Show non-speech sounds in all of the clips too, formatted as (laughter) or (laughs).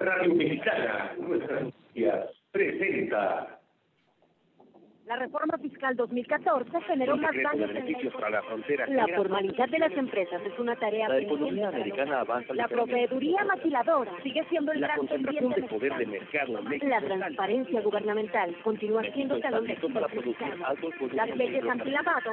Radio Mexicana, nuestra justicia, presenta. La reforma fiscal 2014 generó más daños beneficios en la, la, frontera la formalidad de las empresas es una tarea La economía americana avanza. La proveeduría maquiladora sigue siendo el la gran concentración de poder de mercado. la transparencia gubernamental continúa siendo talón de Las leyes antilavado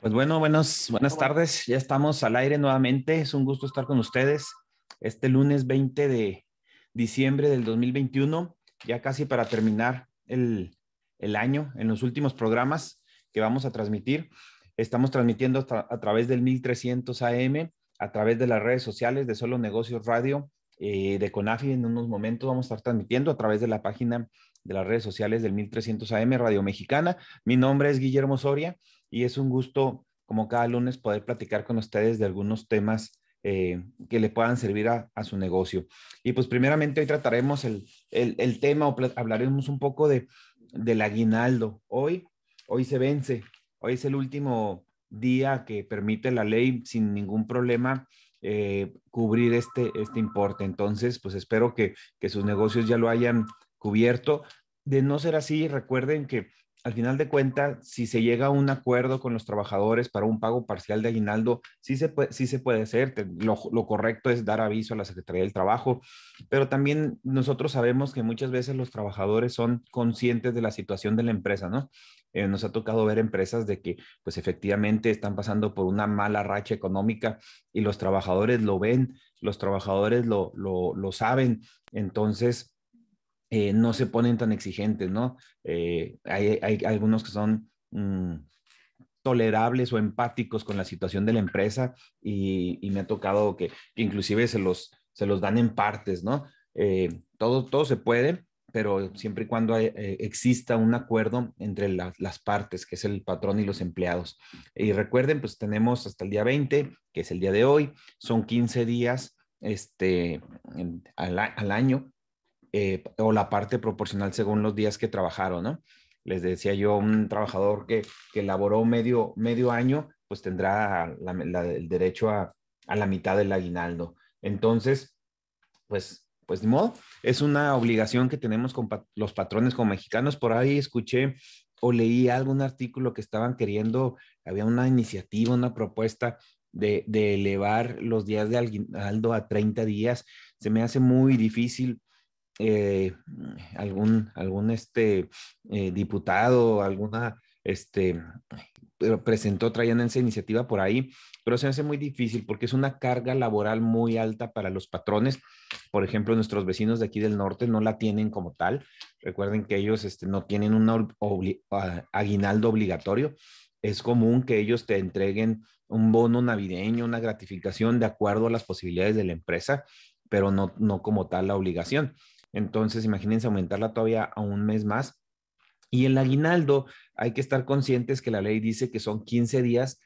Pues bueno, buenas tardes. Ya estamos al aire nuevamente. Es un gusto estar con ustedes este lunes 20 de diciembre del 2021, ya casi para terminar el, año en los últimos programas que vamos a transmitir. Estamos transmitiendo a través del 1300 AM, a través de las redes sociales de Solo Negocios Radio, eh, de CONAFI. En unos momentos vamos a estar transmitiendo a través de la página de las redes sociales del 1300 AM Radio Mexicana. Mi nombre es Guillermo Soria y es un gusto, como cada lunes, poder platicar con ustedes de algunos temas eh, que le puedan servir a, su negocio. Y pues primeramente hoy trataremos el, tema o hablaremos un poco de, del aguinaldo. Hoy, hoy se vence, hoy es el último día que permite la ley sin ningún problema eh, cubrir este, este importe. Entonces, pues espero que, que sus negocios ya lo hayan cubierto. De no ser así, recuerden que al final de cuentas, si se llega a un acuerdo con los trabajadores para un pago parcial de aguinaldo, sí se puede, sí se puede hacer. Lo, correcto es dar aviso a la Secretaría del Trabajo, pero también nosotros sabemos que muchas veces los trabajadores son conscientes de la situación de la empresa, ¿no? Eh, nos ha tocado ver empresas de que, pues efectivamente, están pasando por una mala racha económica y los trabajadores lo ven, los trabajadores lo, lo saben. Entonces, eh, no se ponen tan exigentes, ¿no? Eh, hay, algunos que son mm, tolerables o empáticos con la situación de la empresa y, me ha tocado que, inclusive se los, se los dan en partes, ¿no? Eh, todo, todo se puede, pero siempre y cuando exista un acuerdo entre las partes, que es el patrón y los empleados. Y recuerden, pues tenemos hasta el día 20, que es el día de hoy, son 15 días este, al, al año eh, o la parte proporcional según los días que trabajaron, ¿no? Les decía yo, un trabajador que, que laboró medio, medio año, pues tendrá el derecho a, la mitad del aguinaldo. Entonces, pues, pues de modo, es una obligación que tenemos con los patrones como mexicanos. Por ahí escuché o leí algún artículo que estaban queriendo, había una iniciativa, una propuesta de, de elevar los días de aguinaldo a 30 días. Se me hace muy difícil eh, algún, algún este, eh, diputado, alguna, este, presentó, trayendo esa iniciativa por ahí, pero se hace muy difícil porque es una carga laboral muy alta para los patrones. Por ejemplo, nuestros vecinos de aquí del norte no la tienen como tal. Recuerden que ellos este, no tienen un ah, aguinaldo obligatorio. Es común que ellos te entreguen un bono navideño, una gratificación de acuerdo a las posibilidades de la empresa, pero no como tal la obligación. Entonces, imagínense aumentarla todavía a un mes más. Y el aguinaldo, hay que estar conscientes que la ley dice que son 15 días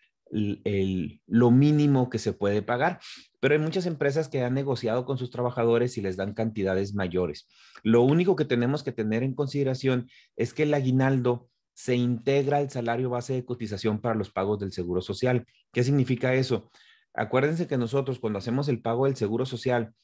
lo mínimo que se puede pagar, pero hay muchas empresas que han negociado con sus trabajadores y les dan cantidades mayores. Lo único que tenemos que tener en consideración es que el aguinaldo se integra al salario base de cotización para los pagos del Seguro Social. ¿Qué significa eso? Acuérdense que nosotros cuando hacemos el pago del Seguro Social,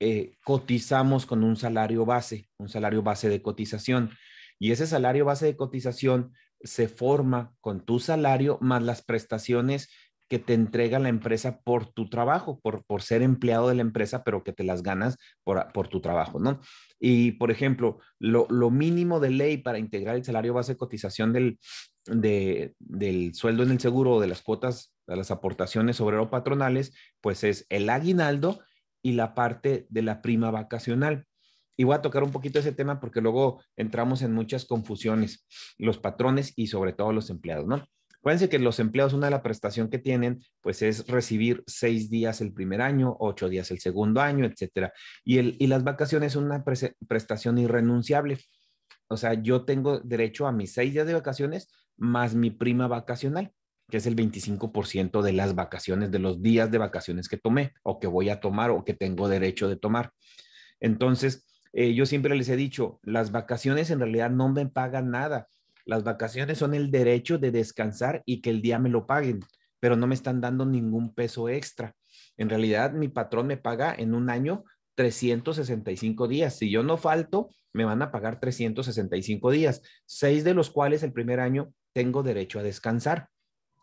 eh, cotizamos con un salario base, un salario base de cotización. Y ese salario base de cotización se forma con tu salario más las prestaciones que te entrega la empresa por tu trabajo, por, ser empleado de la empresa, pero que te las ganas por, tu trabajo, ¿no? Y, por ejemplo, lo, mínimo de ley para integrar el salario base de cotización del, sueldo en el seguro o de las cuotas, de las aportaciones obrero patronales, pues es el aguinaldo y la parte de la prima vacacional. Y voy a tocar un poquito ese tema porque luego entramos en muchas confusiones, los patrones y sobre todo los empleados, ¿no? Acuérdense que los empleados, una de las prestaciones que tienen, pues es recibir seis días el primer año, ocho días el segundo año, etcétera. Y, el, y las vacaciones son una prestación irrenunciable. O sea, yo tengo derecho a mis seis días de vacaciones más mi prima vacacional que es el 25% de las vacaciones, de los días de vacaciones que tomé o que voy a tomar o que tengo derecho de tomar. Entonces, eh, yo siempre les he dicho, las vacaciones en realidad no me pagan nada. Las vacaciones son el derecho de descansar y que el día me lo paguen, pero no me están dando ningún peso extra. En realidad, mi patrón me paga en un año 365 días. Si yo no falto, me van a pagar 365 días, seis de los cuales el primer año tengo derecho a descansar.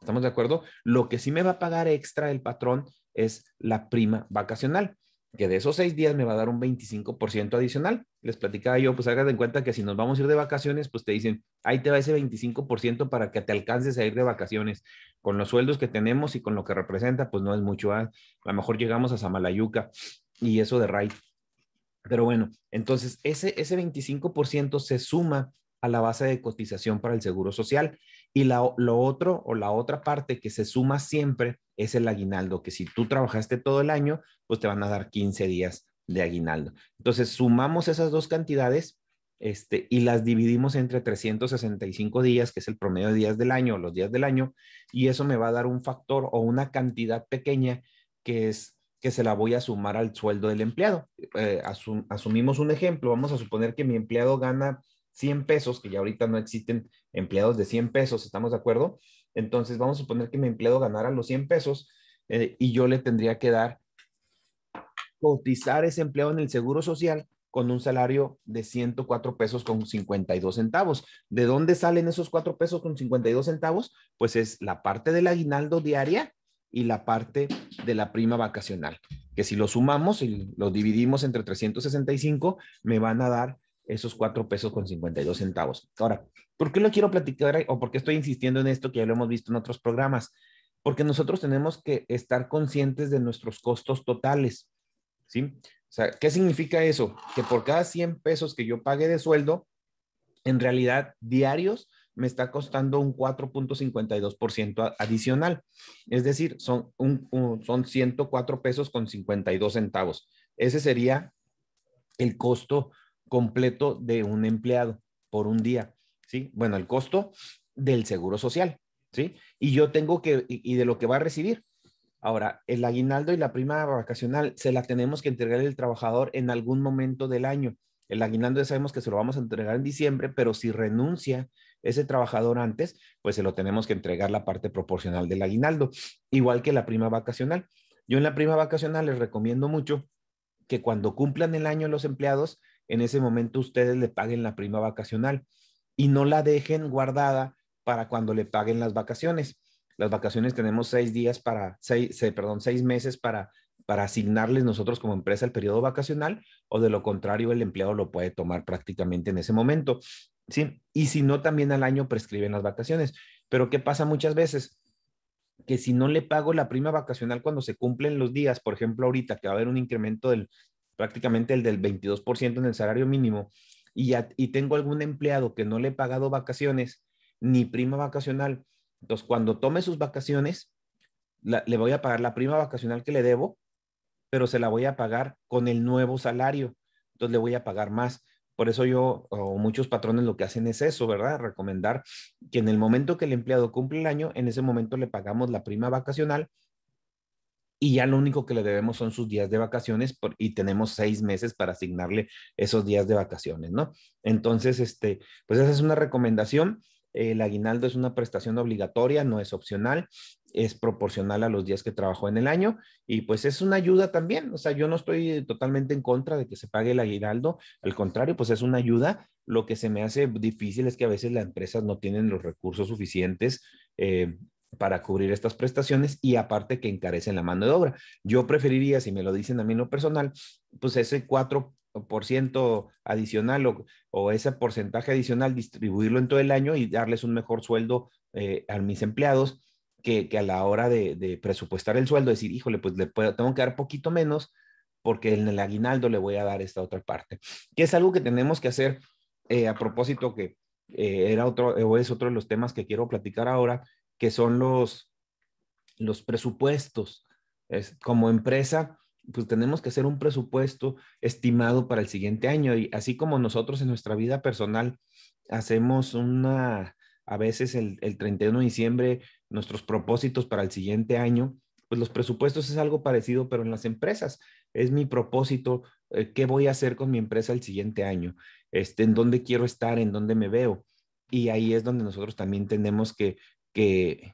¿Estamos de acuerdo? Lo que sí me va a pagar extra el patrón es la prima vacacional, que de esos seis días me va a dar un 25% adicional. Les platicaba yo, pues hágate en cuenta que si nos vamos a ir de vacaciones, pues te dicen, ahí te va ese 25% para que te alcances a ir de vacaciones. Con los sueldos que tenemos y con lo que representa, pues no es mucho. ¿ah? A lo mejor llegamos a Samalayuca y eso de RAI. Pero bueno, entonces ese, ese 25% se suma a la base de cotización para el seguro social y la, lo otro o la otra parte que se suma siempre es el aguinaldo, que si tú trabajaste todo el año, pues te van a dar 15 días de aguinaldo. Entonces sumamos esas dos cantidades este, y las dividimos entre 365 días, que es el promedio de días del año, los días del año, y eso me va a dar un factor o una cantidad pequeña que es que se la voy a sumar al sueldo del empleado. Eh, asumimos un ejemplo, vamos a suponer que mi empleado gana 100 pesos, que ya ahorita no existen empleados de 100 pesos, ¿estamos de acuerdo? Entonces vamos a suponer que mi empleado ganara los 100 pesos eh, y yo le tendría que dar, cotizar ese empleado en el Seguro Social con un salario de 104 pesos con 52 centavos. ¿De dónde salen esos 4 pesos con 52 centavos? Pues es la parte del aguinaldo diaria y la parte de la prima vacacional, que si lo sumamos y lo dividimos entre 365, me van a dar esos cuatro pesos con 52 centavos. Ahora, ¿por qué lo quiero platicar o por qué estoy insistiendo en esto que ya lo hemos visto en otros programas? Porque nosotros tenemos que estar conscientes de nuestros costos totales, ¿sí? O sea, ¿qué significa eso? Que por cada 100 pesos que yo pague de sueldo, en realidad diarios me está costando un 4.52% adicional. Es decir, son, un, un, son 104 pesos con 52 centavos. Ese sería el costo completo de un empleado por un día, ¿sí? Bueno, el costo del seguro social, ¿sí? Y yo tengo que, y, de lo que va a recibir. Ahora, el aguinaldo y la prima vacacional se la tenemos que entregar el trabajador en algún momento del año. El aguinaldo ya sabemos que se lo vamos a entregar en diciembre, pero si renuncia ese trabajador antes, pues se lo tenemos que entregar la parte proporcional del aguinaldo, igual que la prima vacacional. Yo en la prima vacacional les recomiendo mucho que cuando cumplan el año los empleados, en ese momento ustedes le paguen la prima vacacional y no la dejen guardada para cuando le paguen las vacaciones. Las vacaciones tenemos seis días para, seis, perdón, seis meses para, para asignarles nosotros como empresa el periodo vacacional o de lo contrario el empleado lo puede tomar prácticamente en ese momento. ¿sí? Y si no, también al año prescriben las vacaciones. Pero ¿qué pasa muchas veces? Que si no le pago la prima vacacional cuando se cumplen los días, por ejemplo, ahorita que va a haber un incremento del prácticamente el del 22% en el salario mínimo, y, tengo algún empleado que no le he pagado vacaciones ni prima vacacional, entonces cuando tome sus vacaciones, le voy a pagar la prima vacacional que le debo, pero se la voy a pagar con el nuevo salario, entonces le voy a pagar más. Por eso yo o muchos patrones lo que hacen es eso, ¿verdad? Recomendar que en el momento que el empleado cumple el año, en ese momento le pagamos la prima vacacional y ya lo único que le debemos son sus días de vacaciones y tenemos seis meses para asignarle esos días de vacaciones, ¿no? Entonces, este, pues esa es una recomendación. El aguinaldo es una prestación obligatoria, no es opcional, es proporcional a los días que trabajó en el año y pues es una ayuda también. O sea, yo no estoy totalmente en contra de que se pague el aguinaldo, al contrario, pues es una ayuda. Lo que se me hace difícil es que a veces las empresas no tienen los recursos suficientes eh, para cubrir estas prestaciones y aparte que encarecen la mano de obra. Yo preferiría, si me lo dicen a mí en lo personal, pues ese 4% adicional o, ese porcentaje adicional distribuirlo en todo el año y darles un mejor sueldo eh, a mis empleados que, a la hora de, presupuestar el sueldo, decir, híjole, pues le tengo que dar poquito menos porque en el aguinaldo le voy a dar esta otra parte, que es algo que tenemos que hacer eh, a propósito que eh, era otro o es otro de los temas que quiero platicar ahora, que son los, los presupuestos. Es, como empresa, pues tenemos que hacer un presupuesto estimado para el siguiente año y así como nosotros en nuestra vida personal hacemos una, a veces el, 31 de diciembre, nuestros propósitos para el siguiente año, pues los presupuestos es algo parecido, pero en las empresas es mi propósito, eh, qué voy a hacer con mi empresa el siguiente año, este, en dónde quiero estar, en dónde me veo. Y ahí es donde nosotros también tenemos que que,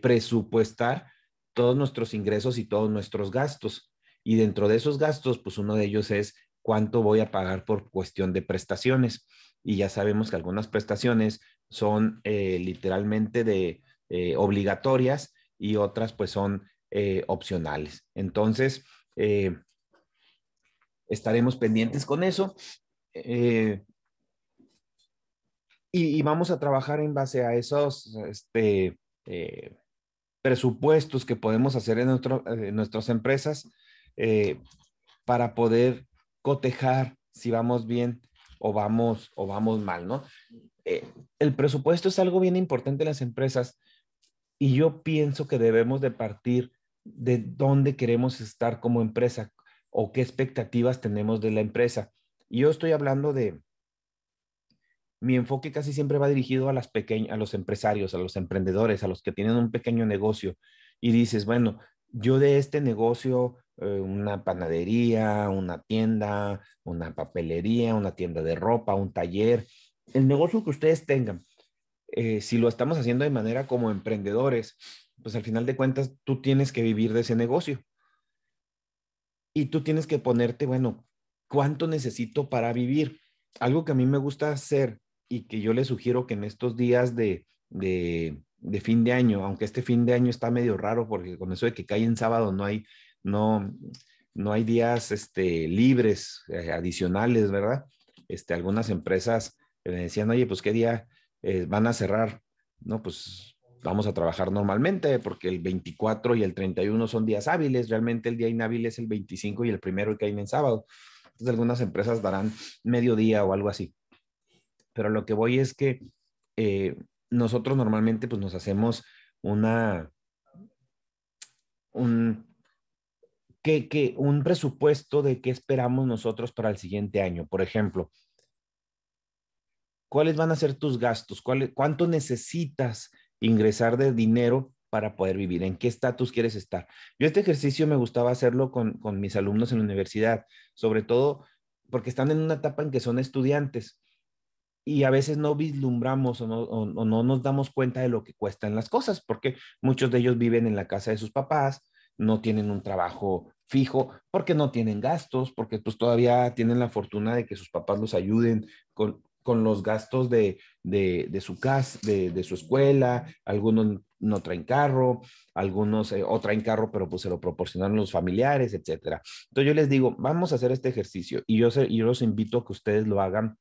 presupuestar todos nuestros ingresos y todos nuestros gastos. Y dentro de esos gastos, pues uno de ellos es cuánto voy a pagar por cuestión de prestaciones. Y ya sabemos que algunas prestaciones son eh, literalmente de eh, obligatorias y otras pues son eh, opcionales. Entonces, estaremos pendientes con eso y, vamos a trabajar en base a esos este, eh, presupuestos que podemos hacer en, nuestras empresas eh, para poder cotejar si vamos bien o vamos, o vamos mal, ¿no? Eh, el presupuesto es algo bien importante en las empresas y yo pienso que debemos de partir de dónde queremos estar como empresa o qué expectativas tenemos de la empresa. Yo estoy hablando de, mi enfoque casi siempre va dirigido a, las pequeñas, a los empresarios, a los emprendedores, a los que tienen un pequeño negocio. Y dices, bueno, yo de este negocio, eh, una panadería, una tienda, una papelería, una tienda de ropa, un taller, el negocio que ustedes tengan, eh, si lo estamos haciendo de manera como emprendedores, pues al final de cuentas tú tienes que vivir de ese negocio. Y tú tienes que ponerte, bueno, ¿cuánto necesito para vivir? Algo que a mí me gusta hacer y que yo le sugiero que en estos días de, fin de año, aunque este fin de año está medio raro porque con eso de que cae en sábado no hay, no, no hay días este, libres eh, adicionales, ¿verdad? Este, algunas empresas me decían, oye, pues qué día eh, van a cerrar, ¿no? Pues vamos a trabajar normalmente porque el 24 y el 31 son días hábiles, realmente el día inhábil es el 25 y el primero que caen en sábado. Entonces algunas empresas darán mediodía o algo así pero lo que voy es que eh, nosotros normalmente pues nos hacemos una, un, presupuesto de qué esperamos nosotros para el siguiente año. Por ejemplo, ¿cuáles van a ser tus gastos? ¿Cuánto necesitas ingresar de dinero para poder vivir? ¿En qué estatus quieres estar? Yo este ejercicio me gustaba hacerlo con mis alumnos en la universidad, sobre todo porque están en una etapa en que son estudiantes y a veces no vislumbramos o no, nos damos cuenta de lo que cuestan las cosas, porque muchos de ellos viven en la casa de sus papás, no tienen un trabajo fijo, porque no tienen gastos, porque pues todavía tienen la fortuna de que sus papás los ayuden con, los gastos de, su casa, de, su escuela, algunos no traen carro, algunos eh, o traen carro, pero pues se lo proporcionaron los familiares, etcétera. Entonces yo les digo, vamos a hacer este ejercicio y yo, se, yo los invito a que ustedes lo hagan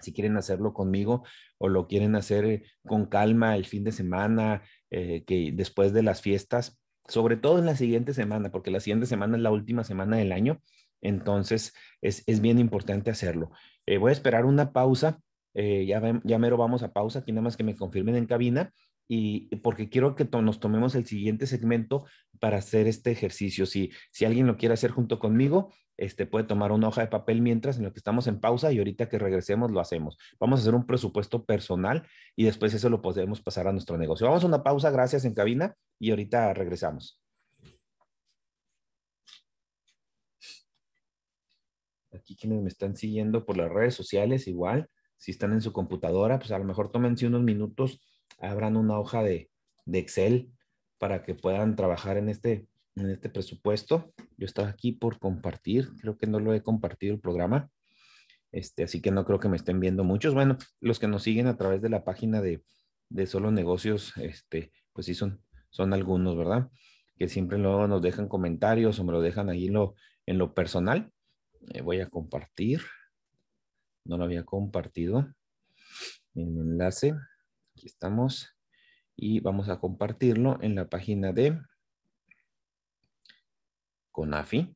si quieren hacerlo conmigo o lo quieren hacer eh, con calma el fin de semana, eh, que después de las fiestas, sobre todo en la siguiente semana, porque la siguiente semana es la última semana del año, entonces es, bien importante hacerlo. Eh, voy a esperar una pausa, ya, ya mero vamos a pausa, aquí nada más que me confirmen en cabina y porque quiero que nos tomemos el siguiente segmento para hacer este ejercicio. Si, si alguien lo quiere hacer junto conmigo, este puede tomar una hoja de papel mientras en lo que estamos en pausa y ahorita que regresemos lo hacemos. Vamos a hacer un presupuesto personal y después eso lo podemos pasar a nuestro negocio. Vamos a una pausa, gracias en cabina y ahorita regresamos. Aquí quienes me están siguiendo por las redes sociales, igual, si están en su computadora, pues a lo mejor tómense unos minutos abran una hoja de, Excel para que puedan trabajar en este, en este presupuesto. Yo estaba aquí por compartir, creo que no lo he compartido el programa, este, así que no creo que me estén viendo muchos. Bueno, los que nos siguen a través de la página de, de Solo Negocios, este, pues sí son, son algunos, ¿verdad? Que siempre luego nos dejan comentarios o me lo dejan ahí lo, en lo personal. Eh, voy a compartir, no lo había compartido, el enlace. Aquí estamos. Y vamos a compartirlo en la página de CONAFI.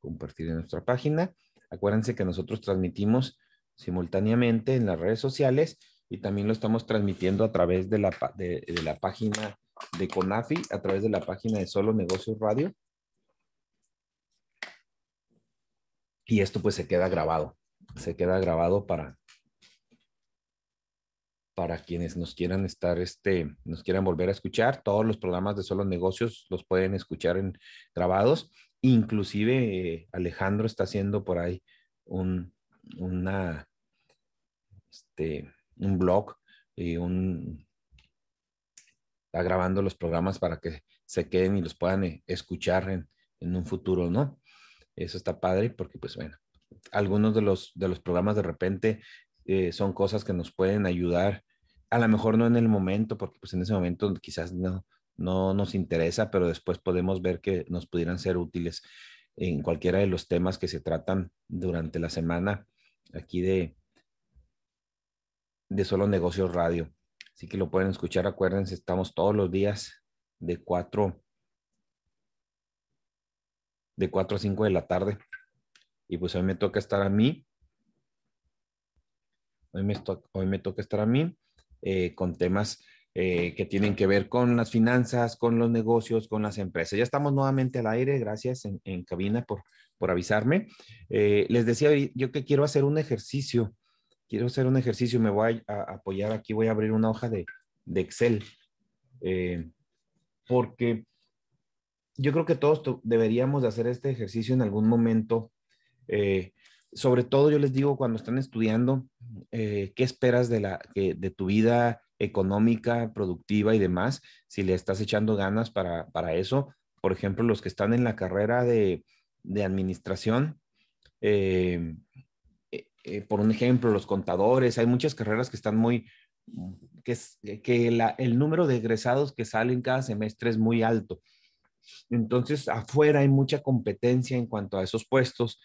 Compartir en nuestra página. Acuérdense que nosotros transmitimos simultáneamente en las redes sociales y también lo estamos transmitiendo a través de la, página de CONAFI, a través de la página de Solo Negocios Radio. Y esto pues se queda grabado, se queda grabado para, para quienes nos quieran estar, este, nos quieran volver a escuchar. Todos los programas de solo Negocios los pueden escuchar en grabados. Inclusive eh, Alejandro está haciendo por ahí un, una, este, un blog y eh, un, está grabando los programas para que se queden y los puedan eh, escuchar en, un futuro, ¿no? Eso está padre porque, pues bueno, algunos de los, de los programas de repente son cosas que nos pueden ayudar a lo mejor no en el momento, porque pues en ese momento quizás no, no nos interesa, pero después podemos ver que nos pudieran ser útiles en cualquiera de los temas que se tratan durante la semana aquí de, de Solo Negocios Radio. Así que lo pueden escuchar, acuérdense, estamos todos los días de 4 de a 5 de la tarde. Y pues hoy me toca estar a mí. hoy me toca estar a mí. Eh, con temas eh, que tienen que ver con las finanzas, con los negocios, con las empresas. Ya estamos nuevamente al aire, gracias en, cabina por, por avisarme. Eh, les decía yo que quiero hacer un ejercicio, quiero hacer un ejercicio, me voy a, apoyar aquí, voy a abrir una hoja de, Excel, porque yo creo que todos deberíamos de hacer este ejercicio en algún momento sobre todo yo les digo cuando están estudiando, eh, ¿qué esperas de, tu vida económica, productiva y demás? Si le estás echando ganas para, eso, por ejemplo, los que están en la carrera de, administración, eh, eh, por un ejemplo, los contadores, hay muchas carreras que están muy, que, el número de egresados que salen cada semestre es muy alto. Entonces, afuera hay mucha competencia en cuanto a esos puestos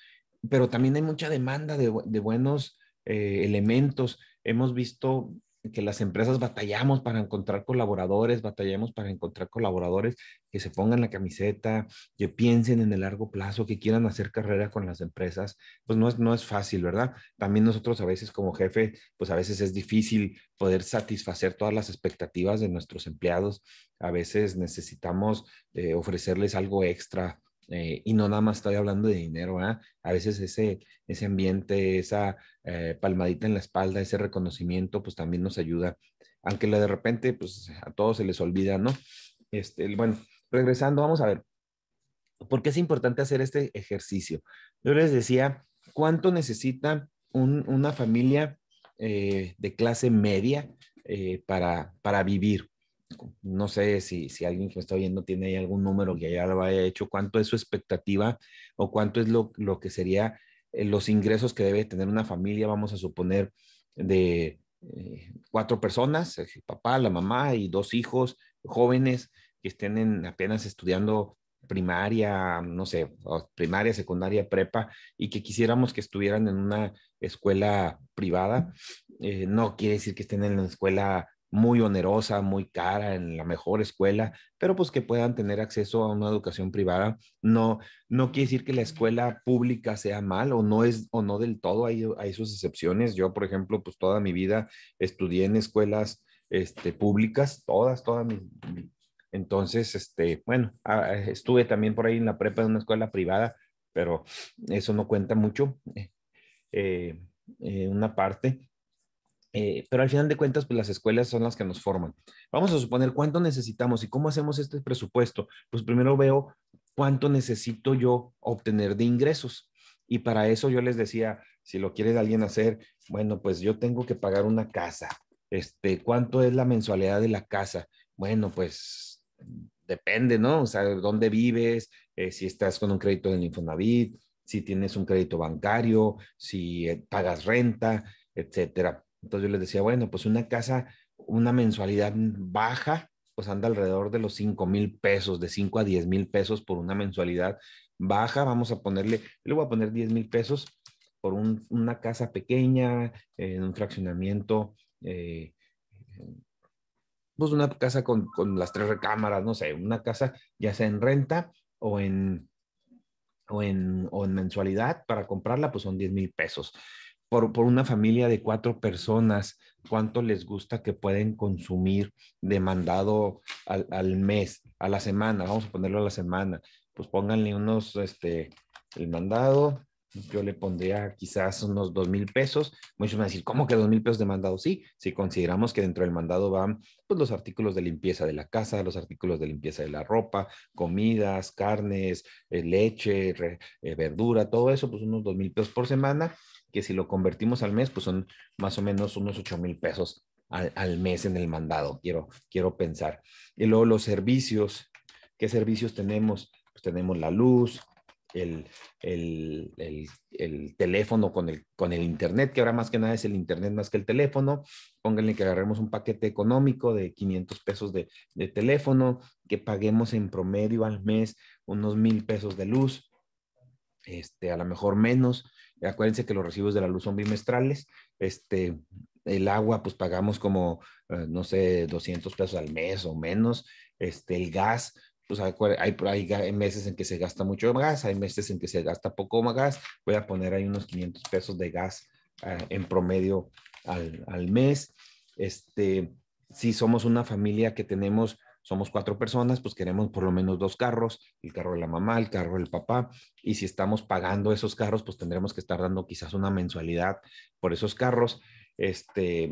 pero también hay mucha demanda de, buenos eh, elementos. Hemos visto que las empresas batallamos para encontrar colaboradores, batallamos para encontrar colaboradores que se pongan la camiseta, que piensen en el largo plazo, que quieran hacer carrera con las empresas, pues no es, no es fácil, ¿verdad? También nosotros a veces como jefe, pues a veces es difícil poder satisfacer todas las expectativas de nuestros empleados, a veces necesitamos eh, ofrecerles algo extra, eh, y no nada más estoy hablando de dinero, ¿ah? A veces ese, ese ambiente, esa eh, palmadita en la espalda, ese reconocimiento, pues también nos ayuda, aunque de repente, pues a todos se les olvida, ¿no? Este, bueno, regresando, vamos a ver, ¿por qué es importante hacer este ejercicio? Yo les decía, ¿cuánto necesita una familia eh, de clase media para, para vivir? no sé si, alguien que me está oyendo tiene ahí algún número que ya lo haya hecho, cuánto es su expectativa o cuánto es lo, lo que sería eh, los ingresos que debe tener una familia, vamos a suponer, de eh, cuatro personas, el papá, la mamá y dos hijos jóvenes que estén en, apenas estudiando primaria, no sé, primaria, secundaria, prepa, y que quisiéramos que estuvieran en una escuela privada. Eh, no quiere decir que estén en la escuela muy onerosa, muy cara, en la mejor escuela, pero pues que puedan tener acceso a una educación privada. No, no quiere decir que la escuela pública sea mal o no es o no del todo, hay, sus excepciones. Yo, por ejemplo, pues toda mi vida estudié en escuelas este, públicas, todas, todas mis... Entonces, este, bueno, ah, estuve también por ahí en la prepa de una escuela privada, pero eso no cuenta mucho. Eh, eh, una parte. Eh, pero al final de cuentas, pues las escuelas son las que nos forman. Vamos a suponer cuánto necesitamos y cómo hacemos este presupuesto. Pues primero veo cuánto necesito yo obtener de ingresos. Y para eso yo les decía, si lo quiere alguien hacer, bueno, pues yo tengo que pagar una casa. Este, ¿cuánto es la mensualidad de la casa? Bueno, pues depende, ¿no? O sea, dónde vives, eh, si estás con un crédito del Infonavit, si tienes un crédito bancario, si eh, pagas renta, etcétera. Entonces yo les decía, bueno, pues una casa, una mensualidad baja, pues anda alrededor de los 5 mil pesos, de 5 a 10 mil pesos por una mensualidad baja. Vamos a ponerle, le voy a poner 10 mil pesos por una casa pequeña, eh, en un fraccionamiento, eh, pues una casa con, con, las tres recámaras, no sé, una casa ya sea en renta o en, o en, o en mensualidad, para comprarla pues son 10 mil pesos por, una familia de cuatro personas, cuánto les gusta que pueden consumir demandado al, al, mes, a la semana, vamos a ponerlo a la semana, pues pónganle unos, este, el mandado, yo le pondría quizás unos dos mil pesos, muchos van a decir, ¿cómo que dos mil pesos de mandado? Sí, si consideramos que dentro del mandado van pues, los artículos de limpieza de la casa, los artículos de limpieza de la ropa, comidas, carnes, eh, leche, eh, verdura, todo eso, pues unos dos mil pesos por semana, que si lo convertimos al mes, pues son más o menos unos 8 mil pesos al, mes en el mandado, quiero, quiero pensar. Y luego los servicios, ¿qué servicios tenemos? Pues tenemos la luz, el, el, el, teléfono con el, con el internet, que ahora más que nada es el internet más que el teléfono. Pónganle que agarremos un paquete económico de 500 pesos de, teléfono, que paguemos en promedio al mes unos mil pesos de luz, este, a lo mejor menos, Acuérdense que los recibos de la luz son bimestrales. Este, el agua, pues pagamos como, eh, no sé, 200 pesos al mes o menos. Este, el gas, pues hay, hay, meses en que se gasta mucho gas, hay meses en que se gasta poco gas. Voy a poner ahí unos 500 pesos de gas ah, en promedio al, mes. Este, si somos una familia que tenemos somos cuatro personas, pues queremos por lo menos dos carros, el carro de la mamá, el carro del papá, y si estamos pagando esos carros, pues tendremos que estar dando quizás una mensualidad por esos carros. Este,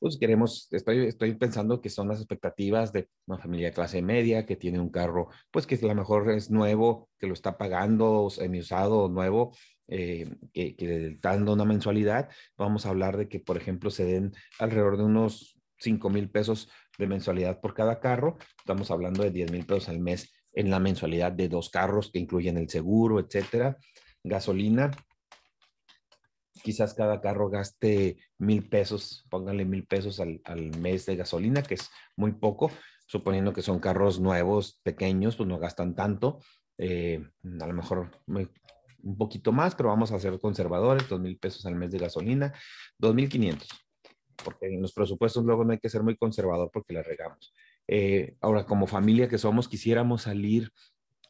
pues queremos, estoy, estoy pensando que son las expectativas de una familia de clase media que tiene un carro, pues que a lo mejor es nuevo, que lo está pagando, usado nuevo, eh, que, que le dando una mensualidad. Vamos a hablar de que, por ejemplo, se den alrededor de unos 5 mil pesos de mensualidad por cada carro. Estamos hablando de 10 mil pesos al mes en la mensualidad de dos carros que incluyen el seguro, etcétera. Gasolina, quizás cada carro gaste mil pesos, pónganle mil pesos al, mes de gasolina, que es muy poco, suponiendo que son carros nuevos, pequeños, pues no gastan tanto, eh, a lo mejor un poquito más, pero vamos a ser conservadores, dos mil pesos al mes de gasolina, dos mil quinientos porque en los presupuestos luego no hay que ser muy conservador porque la regamos. Eh, ahora, como familia que somos, quisiéramos salir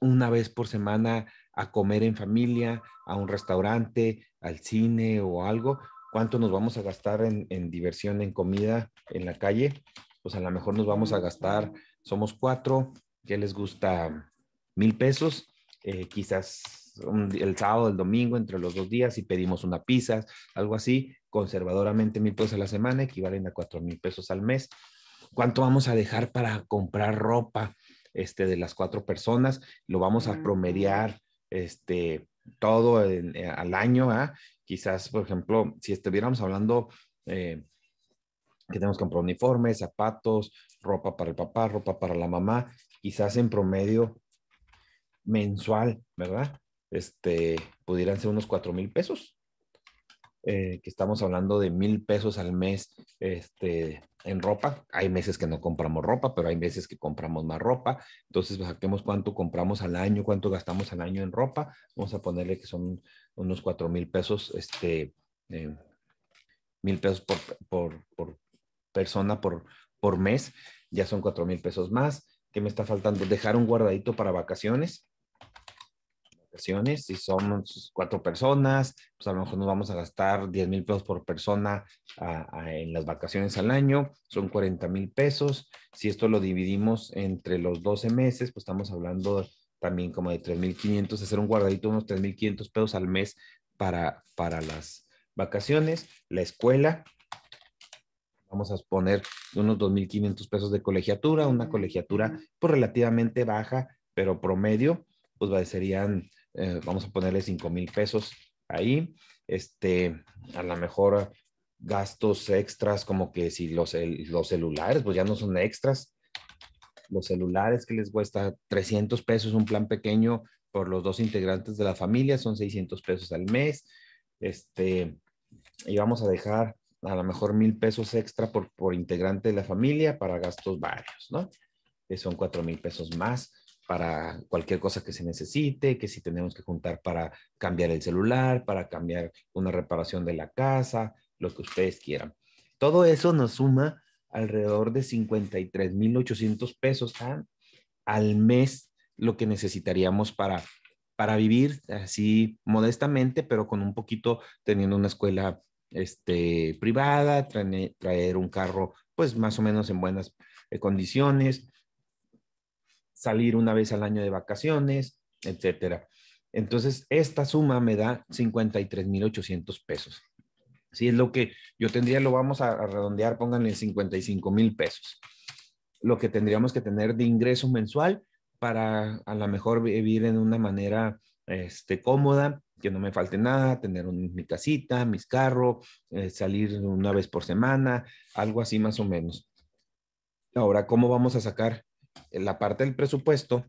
una vez por semana a comer en familia, a un restaurante, al cine o algo. ¿Cuánto nos vamos a gastar en, diversión, en comida, en la calle? Pues a lo mejor nos vamos a gastar, somos cuatro, ¿qué les gusta? Mil pesos, eh, quizás el sábado, el domingo, entre los dos días, y pedimos una pizza, algo así, conservadoramente mil pesos a la semana, equivalen a cuatro mil pesos al mes. ¿Cuánto vamos a dejar para comprar ropa este, de las cuatro personas? Lo vamos a promediar este, todo eh, al año. ah Quizás, por ejemplo, si estuviéramos hablando... Eh, que tenemos que comprar uniformes, zapatos, ropa para el papá, ropa para la mamá, quizás en promedio mensual, ¿verdad? este, pudieran ser unos cuatro mil pesos, eh, que estamos hablando de mil pesos al mes este, en ropa. Hay meses que no compramos ropa, pero hay meses que compramos más ropa. Entonces, pues, saquemos cuánto compramos al año, cuánto gastamos al año en ropa. Vamos a ponerle que son unos cuatro mil pesos, este, em, mil pesos por, persona por, por mes. Ya son cuatro mil pesos más. ¿Qué me está faltando? Dejar un guardadito para vacaciones si somos cuatro personas, pues a lo mejor nos vamos a gastar 10 mil pesos por persona en las vacaciones al año, son 40 mil pesos. Si esto lo dividimos entre los 12 meses, pues estamos hablando también como de 3,500, hacer un guardadito, unos 3,500 pesos al mes para, para las vacaciones, la escuela, vamos a poner unos 2.500 pesos de colegiatura, una colegiatura pues relativamente baja, pero promedio, pues serían eh, vamos a ponerle 5 mil pesos ahí, este, a lo mejor gastos extras como que si los, los celulares, pues ya no son extras, los celulares que les cuesta 300 pesos un plan pequeño por los dos integrantes de la familia, son 600 pesos al mes, este, y vamos a dejar a lo mejor mil pesos extra por, por integrante de la familia para gastos varios, ¿no? Que son cuatro mil pesos más para cualquier cosa que se necesite, que si tenemos que juntar para cambiar el celular, para cambiar una reparación de la casa, lo que ustedes quieran. Todo eso nos suma alrededor de 53.800 pesos al mes, lo que necesitaríamos para, para vivir así modestamente, pero con un poquito teniendo una escuela este, privada, traer un carro pues más o menos en buenas eh, condiciones, salir una vez al año de vacaciones, etcétera. Entonces, esta suma me da 53,800 pesos. Si es lo que yo tendría, lo vamos a, redondear, pónganle 55,000 mil pesos. Lo que tendríamos que tener de ingreso mensual para a lo mejor vivir en una manera este, cómoda, que no me falte nada, tener mi casita, mis carros, eh, salir una vez por semana, algo así más o menos. Ahora, ¿cómo vamos a sacar la parte del presupuesto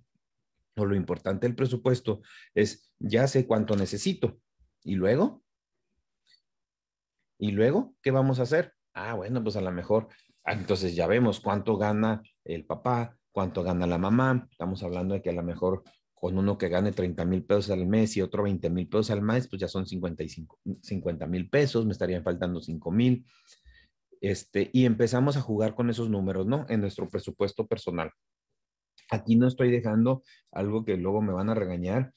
o lo importante del presupuesto es ya sé cuánto necesito. ¿Y luego? ¿Y luego qué vamos a hacer? Ah, bueno, pues a lo mejor, ah, entonces ya vemos cuánto gana el papá, cuánto gana la mamá. Estamos hablando de que a lo mejor con uno que gane 30 mil pesos al mes y otro 20 mil pesos al mes, pues ya son 50 mil pesos, me estarían faltando 5 mil. Este, y empezamos a jugar con esos números, ¿no? En nuestro presupuesto personal. Aquí no estoy dejando algo que luego me van a regañar,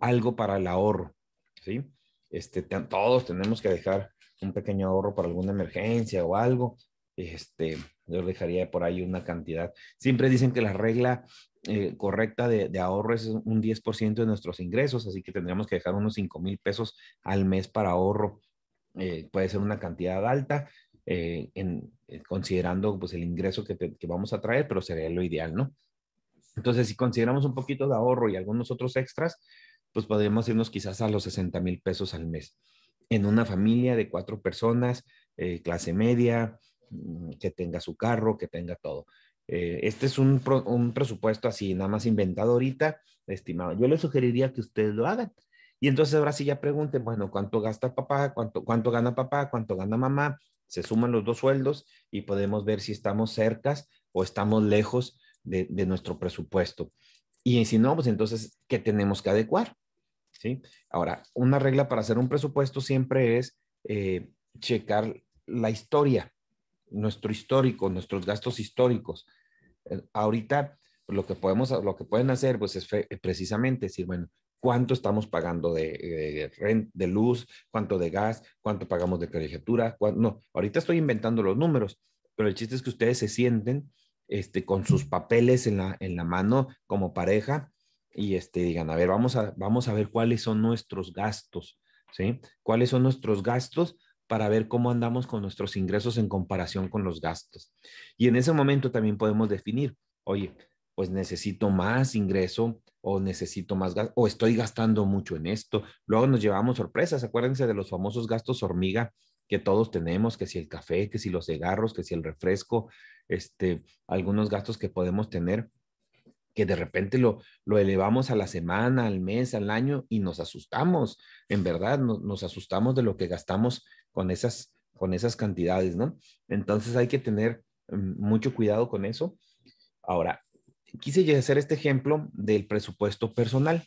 algo para el ahorro, ¿sí? Este, todos tenemos que dejar un pequeño ahorro para alguna emergencia o algo. Este, yo dejaría por ahí una cantidad. Siempre dicen que la regla eh, correcta de, ahorro es un 10% de nuestros ingresos, así que tendríamos que dejar unos 5 mil pesos al mes para ahorro. Eh, puede ser una cantidad alta, eh, en, considerando pues, el ingreso que vamos a traer, pero sería lo ideal, ¿no? Entonces, si consideramos un poquito de ahorro y algunos otros extras, pues podríamos irnos quizás a los 60 mil pesos al mes. En una familia de cuatro personas, eh, clase media, mm, que tenga su carro, que tenga todo. Eh, este es un, un, presupuesto así, nada más inventado ahorita, estimado. Yo le sugeriría que ustedes lo hagan. Y entonces ahora sí ya pregunten, bueno, ¿cuánto gasta papá? ¿Cuánto, cuánto gana papá? ¿Cuánto gana mamá? Se suman los dos sueldos y podemos ver si estamos cercas o estamos lejos de, nuestro presupuesto. Y si no, pues entonces, ¿qué tenemos que adecuar? ¿Sí? Ahora, una regla para hacer un presupuesto siempre es eh, checar la historia, nuestro histórico, nuestros gastos históricos. Eh, ahorita, pues, lo que podemos, lo que pueden hacer, pues es precisamente decir, bueno, ¿cuánto estamos pagando de, de luz, cuánto de gas, cuánto pagamos de colegiatura? No, ahorita estoy inventando los números, pero el chiste es que ustedes se sienten este, con sus papeles en la, mano como pareja y este, digan, a ver, vamos a, vamos a ver cuáles son nuestros gastos, ¿sí? ¿Cuáles son nuestros gastos? para ver cómo andamos con nuestros ingresos en comparación con los gastos. Y en ese momento también podemos definir, oye, pues necesito más ingreso o necesito más gasto o estoy gastando mucho en esto. Luego nos llevamos sorpresas, acuérdense de los famosos gastos hormiga que todos tenemos, que si el café, que si los cigarros, que si el refresco, este, algunos gastos que podemos tener, que de repente lo, lo elevamos a la semana, al mes, al año y nos asustamos, en verdad, nos asustamos de lo que gastamos con esas, con esas cantidades, ¿no? Entonces hay que tener mm, mucho cuidado con eso. Ahora, quise hacer este ejemplo del presupuesto personal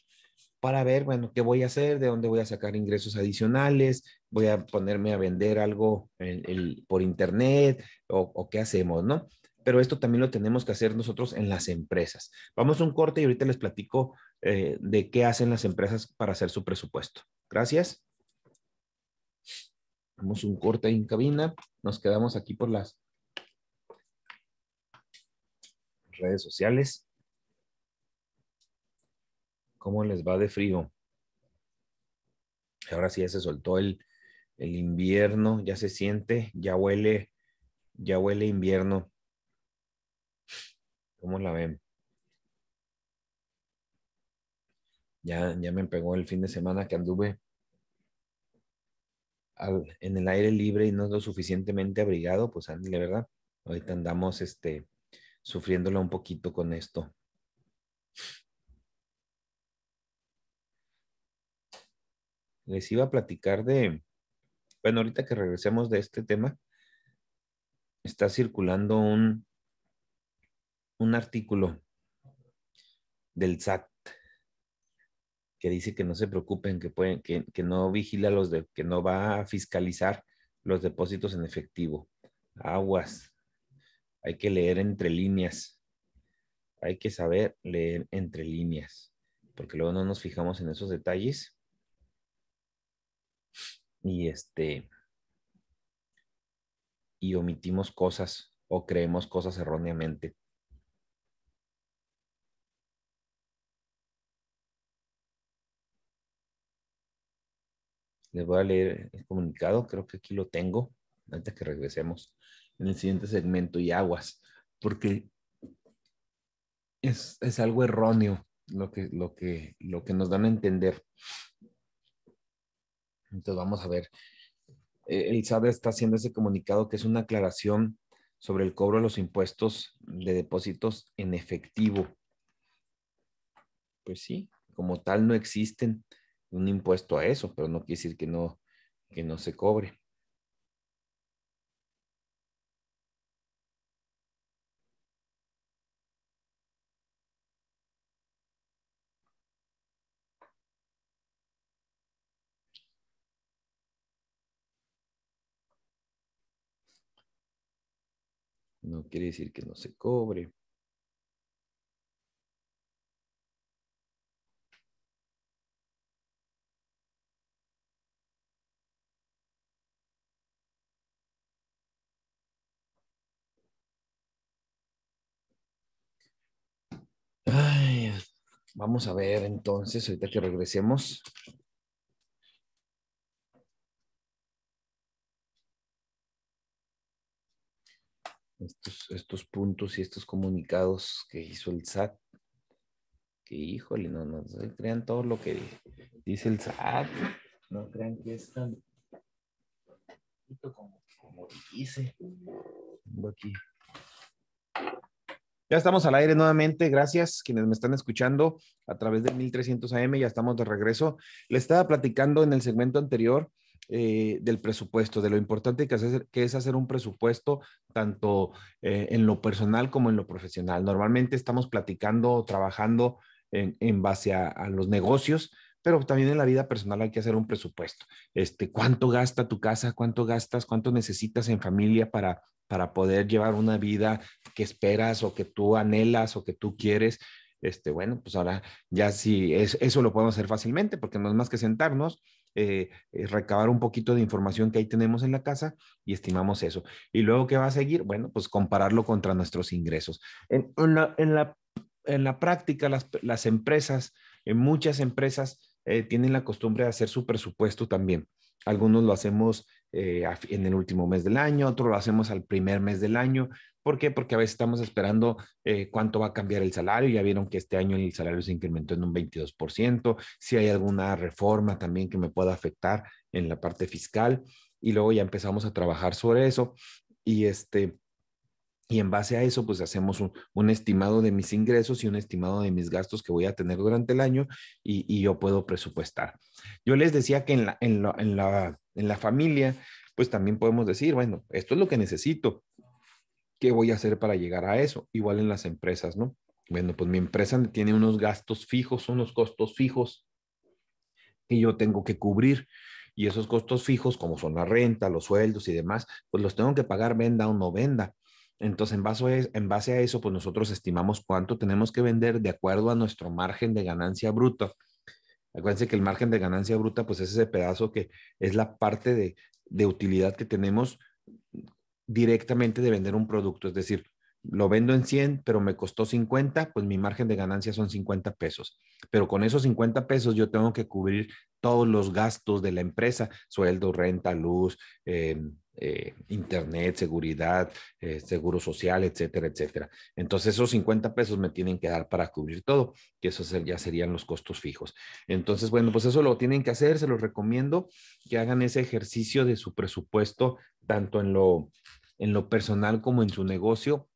para ver, bueno, qué voy a hacer, de dónde voy a sacar ingresos adicionales, voy a ponerme a vender algo por internet o, qué hacemos, ¿no? Pero esto también lo tenemos que hacer nosotros en las empresas. Vamos a un corte y ahorita les platico eh, de qué hacen las empresas para hacer su presupuesto. Gracias. Vamos un corte en cabina. Nos quedamos aquí por las redes sociales. ¿Cómo les va de frío? Ahora sí ya se soltó el, el invierno ya se siente, ya huele, ya huele invierno. ¿Cómo la ven? Ya, ya me pegó el fin de semana que anduve en el aire libre y no lo suficientemente abrigado, pues la ¿verdad? Ahorita andamos este, sufriéndola un poquito con esto. Les iba a platicar de, bueno, ahorita que regresemos de este tema, está circulando un, un artículo del SAT que dice que no se preocupen, que, pueden, que, que no vigila los de, que no va a fiscalizar los depósitos en efectivo. Aguas. Hay que leer entre líneas. Hay que saber leer entre líneas, porque luego no nos fijamos en esos detalles y este y omitimos cosas o creemos cosas erróneamente. Les voy a leer el comunicado, creo que aquí lo tengo, antes que regresemos en el siguiente segmento y aguas, porque es, algo erróneo lo que, lo, que, lo que nos dan a entender entonces vamos a ver. Eh, el está haciendo ese comunicado que es una aclaración sobre el cobro de los impuestos de depósitos en efectivo. Pues sí, como tal no existen un impuesto a eso, pero no quiere decir que no, que no se cobre. no quiere decir que no se cobre. vamos a ver entonces, ahorita que regresemos, estos, puntos y estos comunicados que hizo el SAT. Que híjole, no, no crean todo lo que dice el SAT. No crean que es tan como, como dice. Aquí. Ya estamos al aire nuevamente. Gracias quienes me están escuchando a través de 1300 AM. Ya estamos de regreso. Le estaba platicando en el segmento anterior eh, del presupuesto, de lo importante que, es hacer un presupuesto tanto eh, en lo personal como en lo profesional. Normalmente estamos platicando, trabajando en, base a, los negocios, pero también en la vida personal hay que hacer un presupuesto. Este, ¿Cuánto gasta tu casa? ¿Cuánto gastas? ¿Cuánto necesitas en familia para, poder llevar una vida que esperas o que tú anhelas o que tú quieres? Este, bueno, pues ahora ya sí, eso lo podemos hacer fácilmente porque no es más que sentarnos, eh, eh, recabar un poquito de información que ahí tenemos en la casa y estimamos eso. Y luego, ¿qué va a seguir? Bueno, pues compararlo contra nuestros ingresos. En, la, en, la, práctica, las, las, empresas, en muchas empresas, eh, tienen la costumbre de hacer su presupuesto también. Algunos lo hacemos en el último mes del año, otros lo hacemos al primer mes del año, ¿Por qué? Porque a veces estamos esperando eh, cuánto va a cambiar el salario. Ya vieron que este año el salario se incrementó en un 22%. Si hay alguna reforma también que me pueda afectar en la parte fiscal. Y luego ya empezamos a trabajar sobre eso. Y este, y en base a eso, pues hacemos un, estimado de mis ingresos y un estimado de mis gastos que voy a tener durante el año y, yo puedo presupuestar. Yo les decía que en en la familia, pues también podemos decir, bueno, esto es lo que necesito, ¿qué voy a hacer para llegar a eso? Igual en las empresas, ¿no? Bueno, pues mi empresa tiene unos gastos fijos, unos costos fijos que yo tengo que cubrir. Y esos costos fijos, como son la renta, los sueldos y demás, pues los tengo que pagar venda o no venda. Entonces, en base, a, en base a eso, pues nosotros estimamos cuánto tenemos que vender de acuerdo a nuestro margen de ganancia bruta. Acuérdense que el margen de ganancia bruta, pues es ese pedazo que es la parte de, de utilidad que tenemos directamente de vender un producto, es decir, lo vendo en 100, pero me costó 50, pues mi margen de ganancia son 50 pesos. Pero con esos 50 pesos yo tengo que cubrir todos los gastos de la empresa, sueldo, renta, luz, eh, eh, internet, seguridad, eh, seguro social, etcétera, etcétera. Entonces esos 50 pesos me tienen que dar para cubrir todo, que esos ya serían los costos fijos. Entonces, bueno, pues eso lo tienen que hacer, se los recomiendo que hagan ese ejercicio de su presupuesto, tanto en lo en lo personal como en su negocio,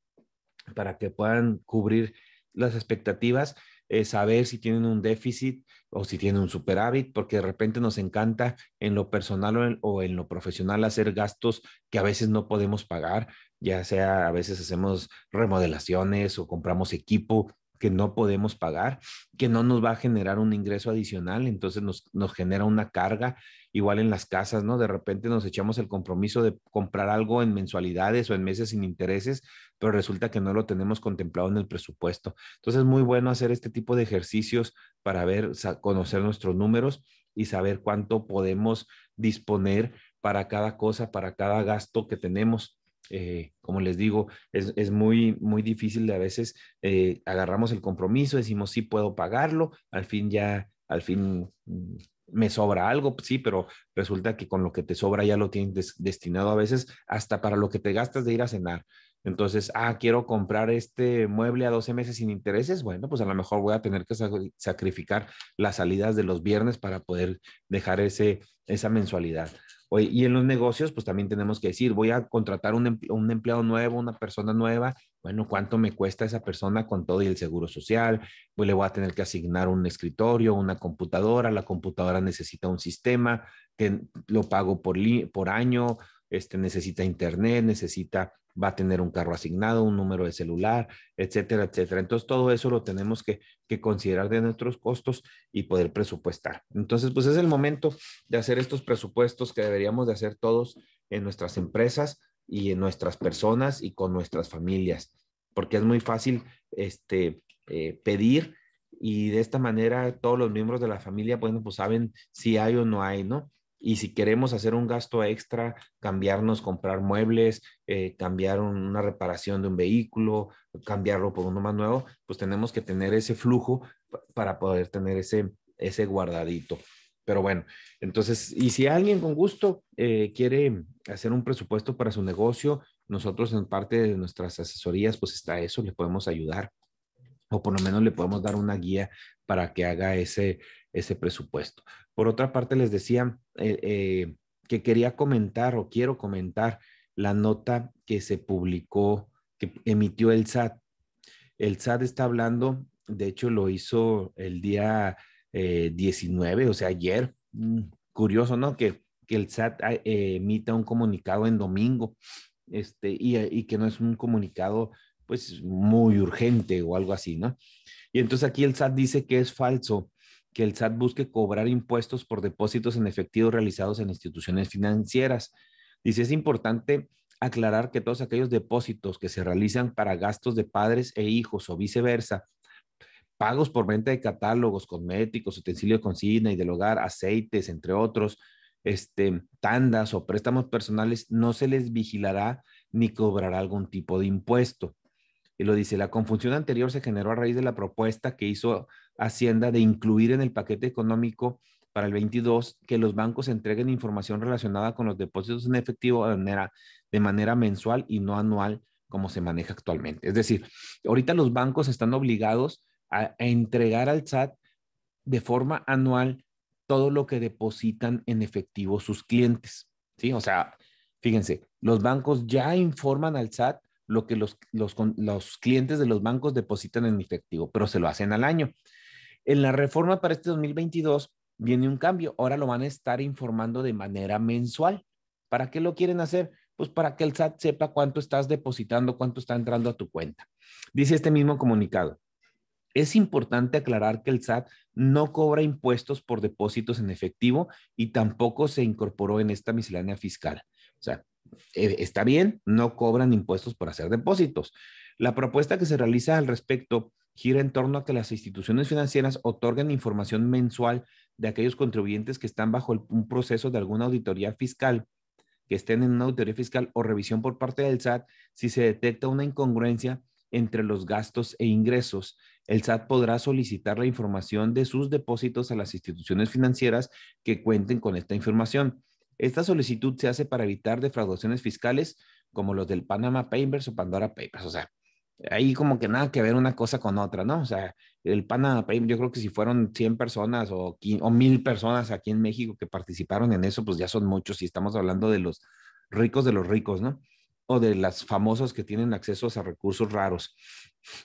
para que puedan cubrir las expectativas, eh, saber si tienen un déficit o si tienen un superávit, porque de repente nos encanta en lo personal o en lo profesional hacer gastos que a veces no podemos pagar, ya sea a veces hacemos remodelaciones o compramos equipo que no podemos pagar, que no nos va a generar un ingreso adicional, entonces nos, nos genera una carga, igual en las casas, ¿no? De repente nos echamos el compromiso de comprar algo en mensualidades o en meses sin intereses, pero resulta que no lo tenemos contemplado en el presupuesto. Entonces es muy bueno hacer este tipo de ejercicios para ver, conocer nuestros números y saber cuánto podemos disponer para cada cosa, para cada gasto que tenemos. Eh, como les digo, es, muy, muy difícil de a veces eh, agarramos el compromiso, decimos sí puedo pagarlo, al fin ya, al fin mm, me sobra algo, pues sí, pero resulta que con lo que te sobra ya lo tienes destinado a veces hasta para lo que te gastas de ir a cenar. Entonces, ah, quiero comprar este mueble a 12 meses sin intereses. Bueno, pues a lo mejor voy a tener que sacrificar las salidas de los viernes para poder dejar ese, esa mensualidad y en los negocios, pues también tenemos que decir, voy a contratar un, un empleado nuevo, una persona nueva, bueno, ¿cuánto me cuesta esa persona con todo y el seguro social? Pues le voy a tener que asignar un escritorio, una computadora, la computadora necesita un sistema, lo pago por, por año, este, necesita internet, necesita va a tener un carro asignado, un número de celular, etcétera, etcétera. Entonces, todo eso lo tenemos que, considerar de nuestros costos y poder presupuestar. Entonces, pues es el momento de hacer estos presupuestos que deberíamos de hacer todos en nuestras empresas y en nuestras personas y con nuestras familias, porque es muy fácil este, eh, pedir y de esta manera todos los miembros de la familia, bueno, pues saben si hay o no hay, ¿no? y si queremos hacer un gasto extra, cambiarnos, comprar muebles, eh, cambiar una reparación de un vehículo, cambiarlo por uno más nuevo, pues tenemos que tener ese flujo para poder tener ese, ese guardadito. Pero bueno, entonces, y si alguien con gusto eh, quiere hacer un presupuesto para su negocio, nosotros en parte de nuestras asesorías, pues está eso, le podemos ayudar o por lo menos le podemos dar una guía para que haga ese, ese presupuesto. Por otra parte, les decía eh, eh, que quería comentar o quiero comentar la nota que se publicó, que emitió el SAT. El SAT está hablando, de hecho lo hizo el día 19, eh, o sea, ayer. Mm, curioso, ¿no? Que, el SAT emita un comunicado en domingo este, y, y que no es un comunicado pues muy urgente o algo así, ¿no? Y entonces aquí el SAT dice que es falso que el SAT busque cobrar impuestos por depósitos en efectivo realizados en instituciones financieras. Dice, es importante aclarar que todos aquellos depósitos que se realizan para gastos de padres e hijos o viceversa, pagos por venta de catálogos, cosméticos, utensilios de cocina y del hogar, aceites, entre otros, este, tandas o préstamos personales, no se les vigilará ni cobrará algún tipo de impuesto. Y lo dice, la confusión anterior se generó a raíz de la propuesta que hizo Hacienda de incluir en el paquete económico para el 22 que los bancos entreguen información relacionada con los depósitos en efectivo de manera, de manera mensual y no anual como se maneja actualmente. Es decir, ahorita los bancos están obligados a, entregar al SAT de forma anual todo lo que depositan en efectivo sus clientes. ¿sí? O sea, fíjense, los bancos ya informan al SAT lo que los, clientes de los bancos depositan en efectivo, pero se lo hacen al año. En la reforma para este 2022 viene un cambio. Ahora lo van a estar informando de manera mensual. ¿Para qué lo quieren hacer? Pues para que el SAT sepa cuánto estás depositando, cuánto está entrando a tu cuenta. Dice este mismo comunicado. Es importante aclarar que el SAT no cobra impuestos por depósitos en efectivo y tampoco se incorporó en esta miscelánea fiscal. O sea, eh, está bien, no cobran impuestos por hacer depósitos. La propuesta que se realiza al respecto gira en torno a que las instituciones financieras otorguen información mensual de aquellos contribuyentes que están bajo un proceso de alguna auditoría fiscal, que estén en una auditoría fiscal o revisión por parte del SAT, si se detecta una incongruencia entre los gastos e ingresos. El SAT podrá solicitar la información de sus depósitos a las instituciones financieras que cuenten con esta información. Esta solicitud se hace para evitar defraudaciones fiscales como los del Panama Papers o Pandora Papers. O sea, ahí como que nada que ver una cosa con otra, ¿no? O sea, el Panama Papers, yo creo que si fueron 100 personas o, 15, o 1000 personas aquí en México que participaron en eso, pues ya son muchos y estamos hablando de los ricos de los ricos, ¿no? O de las famosas que tienen acceso a recursos raros.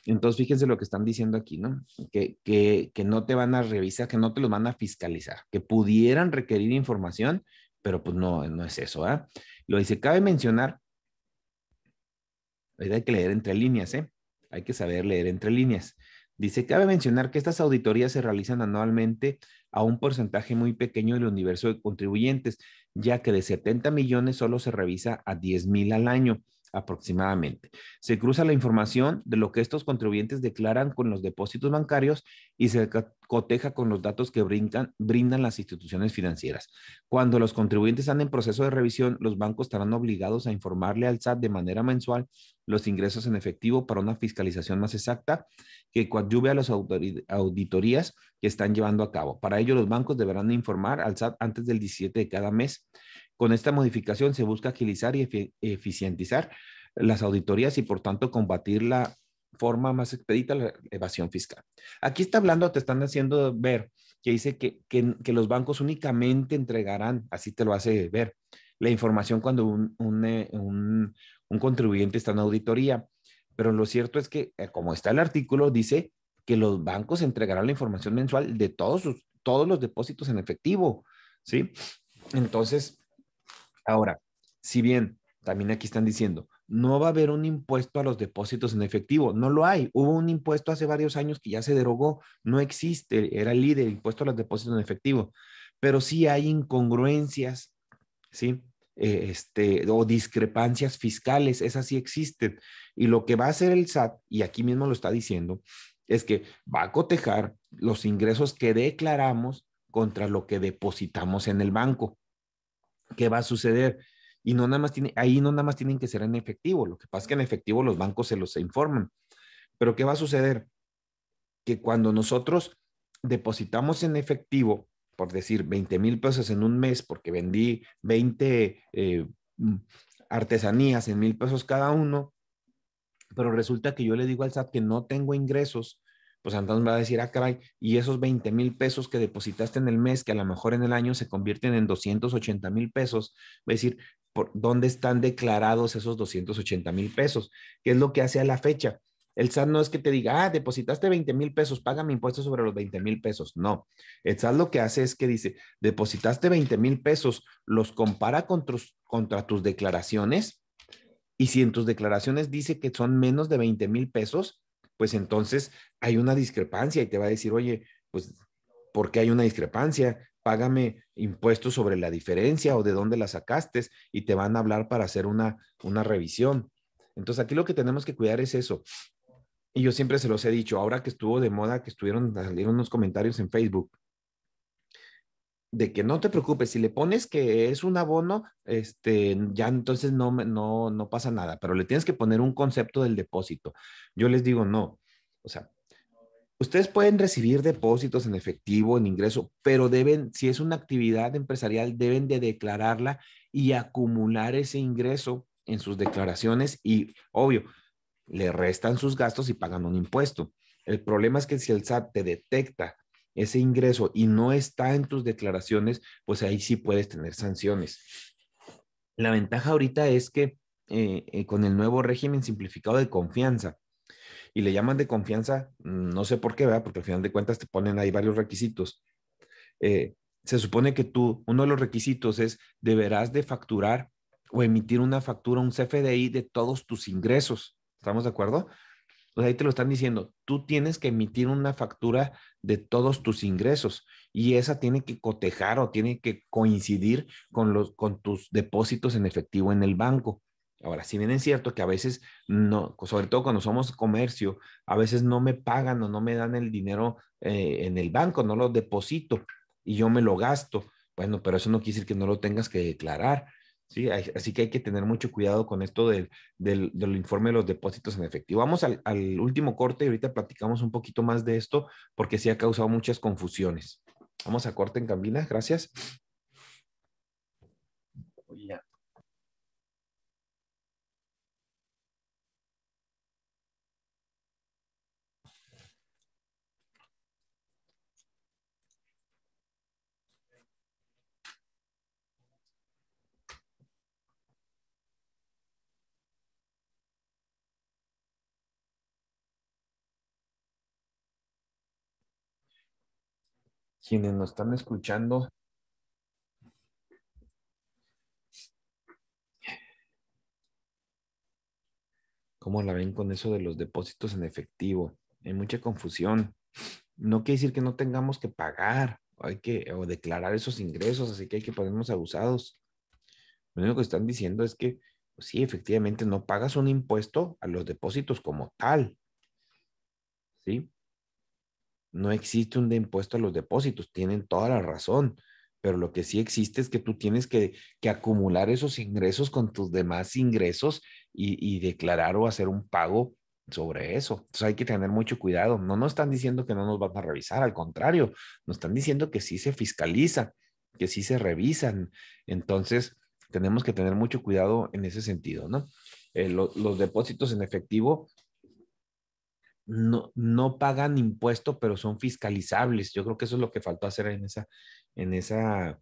Entonces, fíjense lo que están diciendo aquí, ¿no? Que, que no te van a revisar, que no te los van a fiscalizar, que pudieran requerir información, pero pues no, no es eso, ¿ah? Lo dice, cabe mencionar, hay que leer entre líneas, ¿eh? Hay que saber leer entre líneas. Dice, cabe mencionar que estas auditorías se realizan anualmente a un porcentaje muy pequeño del universo de contribuyentes, ya que de 70 millones solo se revisa a 10 mil al año aproximadamente. Se cruza la información de lo que estos contribuyentes declaran con los depósitos bancarios y se coteja con los datos que brindan, brindan las instituciones financieras. Cuando los contribuyentes están en proceso de revisión, los bancos estarán obligados a informarle al SAT de manera mensual los ingresos en efectivo para una fiscalización más exacta que coadyuve a las auditorías que están llevando a cabo. Para ello, los bancos deberán informar al SAT antes del 17 de cada mes con esta modificación se busca agilizar y eficientizar las auditorías y por tanto combatir la forma más expedita la evasión fiscal. Aquí está hablando, te están haciendo ver que dice que, los bancos únicamente entregarán, así te lo hace ver, la información cuando un, eh, contribuyente está en auditoría. Pero lo cierto es que, eh, como está el artículo, dice que los bancos entregarán la información mensual de todos, sus, todos los depósitos en efectivo, ¿sí? Entonces, Ahora, si bien también aquí están diciendo, no va a haber un impuesto a los depósitos en efectivo, no lo hay. Hubo un impuesto hace varios años que ya se derogó, no existe, era el e, líder, impuesto a los depósitos en efectivo, pero sí hay incongruencias, ¿sí? Eh, este, o discrepancias fiscales, esas sí existen. Y lo que va a hacer el SAT, y aquí mismo lo está diciendo, es que va a cotejar los ingresos que declaramos contra lo que depositamos en el banco. ¿Qué va a suceder. Y no nada más tiene, ahí no nada más tienen que ser en efectivo. Lo que pasa es que en efectivo los bancos se los informan. Pero ¿qué va a suceder? Que cuando nosotros depositamos en efectivo, por decir 20 mil pesos en un mes, porque vendí 20 eh, mm, artesanías en mil pesos cada uno, pero resulta que yo le digo al SAT que no tengo ingresos pues entonces me va a decir, ah, caray, y esos 20 mil pesos que depositaste en el mes, que a lo mejor en el año se convierten en 280 mil pesos, va a decir, ¿por ¿dónde están declarados esos 280 mil pesos? ¿Qué es lo que hace a la fecha? El SAT no es que te diga, ah, depositaste 20 mil pesos, paga mi impuesto sobre los 20 mil pesos. No, el SAT lo que hace es que dice, depositaste 20 mil pesos, los compara contra tus declaraciones y si en tus declaraciones dice que son menos de 20 mil pesos, pues entonces hay una discrepancia y te va a decir, oye, pues, ¿por qué hay una discrepancia? Págame impuestos sobre la diferencia o de dónde la sacaste y te van a hablar para hacer una, una revisión. Entonces aquí lo que tenemos que cuidar es eso. Y yo siempre se los he dicho, ahora que estuvo de moda, que estuvieron, salieron unos comentarios en Facebook de que no te preocupes, si le pones que es un abono, este, ya entonces no, no, no pasa nada, pero le tienes que poner un concepto del depósito. Yo les digo, no, o sea, ustedes pueden recibir depósitos en efectivo, en ingreso, pero deben, si es una actividad empresarial, deben de declararla y acumular ese ingreso en sus declaraciones y, obvio, le restan sus gastos y pagan un impuesto. El problema es que si el SAT te detecta ese ingreso y no está en tus declaraciones, pues ahí sí puedes tener sanciones. La ventaja ahorita es que eh, eh, con el nuevo régimen simplificado de confianza, y le llaman de confianza, mm, no sé por qué, ¿verdad? Porque al final de cuentas te ponen ahí varios requisitos. Eh, se supone que tú, uno de los requisitos es deberás de facturar o emitir una factura, un CFDI de todos tus ingresos. ¿Estamos de acuerdo? ahí te lo están diciendo, tú tienes que emitir una factura de todos tus ingresos y esa tiene que cotejar o tiene que coincidir con, los, con tus depósitos en efectivo en el banco. Ahora, si bien es cierto que a veces no, sobre todo cuando somos comercio, a veces no me pagan o no me dan el dinero eh, en el banco, no lo deposito y yo me lo gasto. Bueno, pero eso no quiere decir que no lo tengas que declarar. ¿sí? Así que hay que tener mucho cuidado con esto del, informe de los depósitos en efectivo. Vamos al, al, último corte y ahorita platicamos un poquito más de esto porque sí ha causado muchas confusiones. Vamos a corte en Cambinas, gracias. quienes nos están escuchando, ¿cómo la ven con eso de los depósitos en efectivo? Hay mucha confusión. No quiere decir que no tengamos que pagar hay que, o declarar esos ingresos, así que hay que ponernos abusados. Lo único que están diciendo es que pues sí, efectivamente no pagas un impuesto a los depósitos como tal. ¿Sí? no existe un de impuesto a los depósitos, tienen toda la razón, pero lo que sí existe es que tú tienes que, acumular esos ingresos con tus demás ingresos y, y, declarar o hacer un pago sobre eso. Entonces hay que tener mucho cuidado. No nos están diciendo que no nos van a revisar, al contrario, nos están diciendo que sí se fiscaliza, que sí se revisan. Entonces tenemos que tener mucho cuidado en ese sentido, ¿no? Eh, los depósitos en efectivo no, pagan impuesto, pero son fiscalizables. Yo creo que eso es lo que faltó hacer en esa, en esa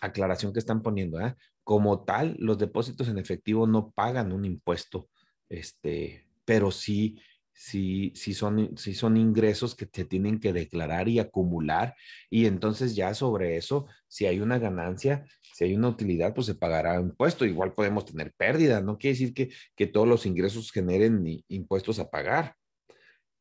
aclaración que están poniendo. ¿eh? Como tal, los depósitos en efectivo no pagan un impuesto, este, pero sí, sí, sí, son, son ingresos que se tienen que declarar y acumular. Y entonces ya sobre eso, si hay una ganancia, si hay una utilidad, pues se pagará impuesto. Igual podemos tener pérdida. No quiere decir que, que todos los ingresos generen impuestos a pagar.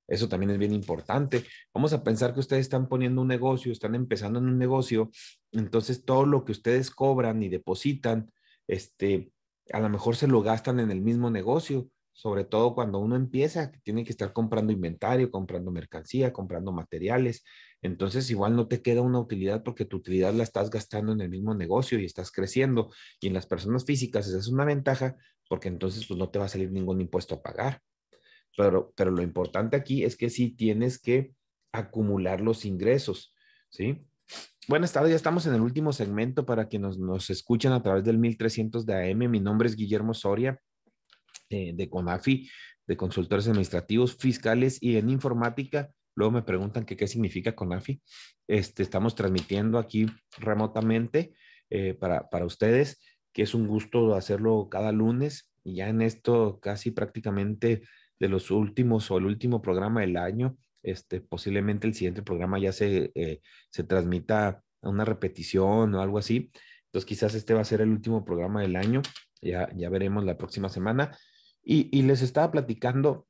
Eso también es bien importante. Vamos a pensar que ustedes están poniendo un negocio, están empezando en un negocio, entonces todo lo que ustedes cobran y depositan, este, a lo mejor se lo gastan en el mismo negocio, sobre todo cuando uno empieza, que tiene que estar comprando inventario, comprando mercancía, comprando materiales. Entonces, igual no te queda una utilidad porque tu utilidad la estás gastando en el mismo negocio y estás creciendo. Y en las personas físicas esa es una ventaja porque entonces pues, no te va a salir ningún impuesto a pagar pero, lo importante aquí es que sí tienes que acumular los ingresos, ¿sí? bueno estado ya estamos en el último segmento para que nos, escuchen a través del 1300 de AM. Mi nombre es Guillermo Soria, eh, de CONAFI, de consultores administrativos, fiscales y en informática. Luego me preguntan qué significa CONAFI. Este, estamos transmitiendo aquí remotamente eh, para, para ustedes, que es un gusto hacerlo cada lunes. Y ya en esto casi prácticamente de los últimos o el último programa del año. Este, posiblemente el siguiente programa ya se, eh, se transmita a una repetición o algo así. Entonces quizás este va a ser el último programa del año. Ya, ya veremos la próxima semana. Y, y les estaba platicando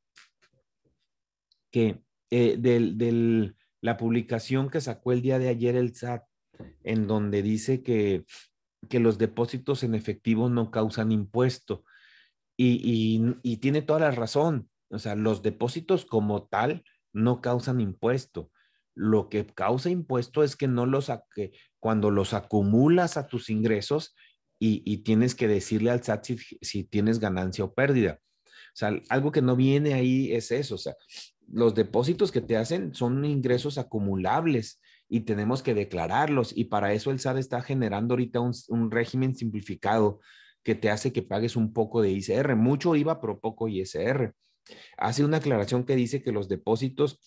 que eh, de del, la publicación que sacó el día de ayer el SAT, en donde dice que, que los depósitos en efectivo no causan impuesto. Y, y, y tiene toda la razón. O sea, los depósitos como tal no causan impuesto. Lo que causa impuesto es que no los cuando los acumulas a tus ingresos y, tienes que decirle al SAT si, tienes ganancia o pérdida. O sea, algo que no viene ahí es eso. O sea, los depósitos que te hacen son ingresos acumulables y tenemos que declararlos. Y para eso el SAT está generando ahorita un, régimen simplificado que te hace que pagues un poco de ICR, mucho IVA, pero poco ISR hace una aclaración que dice que los depósitos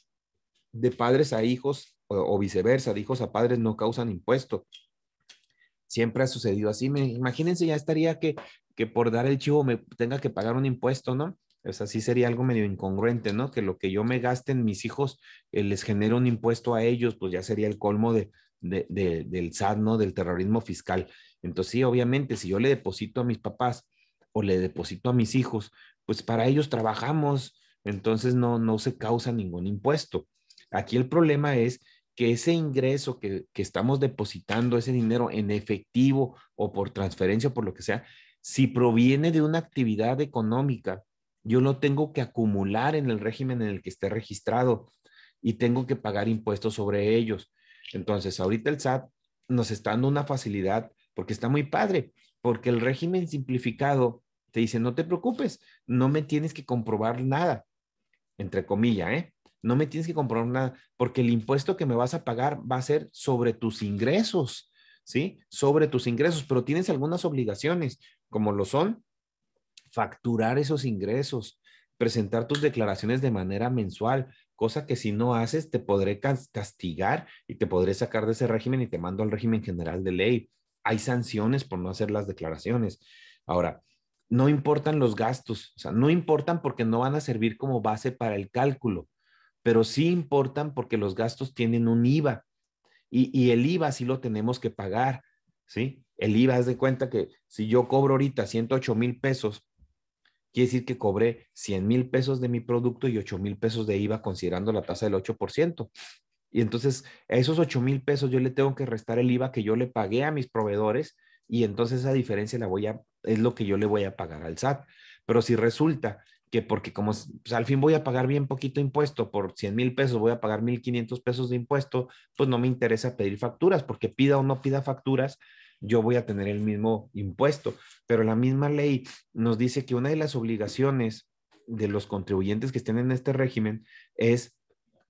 de padres a hijos o, viceversa, de hijos a padres no causan impuesto. Siempre ha sucedido así. imagínense, ya estaría que, por dar el chivo me tenga que pagar un impuesto, ¿no? O sea, sí sería algo medio incongruente, ¿no? Que lo que yo me gaste en mis hijos eh, les genere un impuesto a ellos, pues ya sería el colmo de, del SAT, ¿no? Del terrorismo fiscal. Entonces, sí, obviamente, si yo le deposito a mis papás o le deposito a mis hijos pues para ellos trabajamos, entonces no, no se causa ningún impuesto. Aquí el problema es que ese ingreso que, estamos depositando, ese dinero en efectivo o por transferencia, por lo que sea, si proviene de una actividad económica, yo lo tengo que acumular en el régimen en el que esté registrado y tengo que pagar impuestos sobre ellos. Entonces, ahorita el SAT nos está dando una facilidad porque está muy padre, porque el régimen simplificado te dice, no te preocupes, no me tienes que comprobar nada, entre comillas, ¿eh? No me tienes que comprobar nada, porque el impuesto que me vas a pagar va a ser sobre tus ingresos, ¿sí? Sobre tus ingresos, pero tienes algunas obligaciones, como lo son facturar esos ingresos, presentar tus declaraciones de manera mensual, cosa que si no haces te podré castigar y te podré sacar de ese régimen y te mando al régimen general de ley. Hay sanciones por no hacer las declaraciones. Ahora, no importan los gastos, o sea, no importan porque no van a servir como base para el cálculo, pero sí importan porque los gastos tienen un IVA y, el IVA sí lo tenemos que pagar, ¿sí? El IVA es de cuenta que si yo cobro ahorita 108 mil pesos, quiere decir que cobré 100 mil pesos de mi producto y 8 mil pesos de IVA considerando la tasa del 8%. Y entonces a esos 8 mil pesos yo le tengo que restar el IVA que yo le pagué a mis proveedores y entonces esa diferencia la voy a es lo que yo le voy a pagar al SAT. Pero si resulta que porque como pues, al fin voy a pagar bien poquito impuesto, por 100 mil pesos voy a pagar 1,500 pesos de impuesto, pues no me interesa pedir facturas, porque pida o no pida facturas, yo voy a tener el mismo impuesto. Pero la misma ley nos dice que una de las obligaciones de los contribuyentes que estén en este régimen es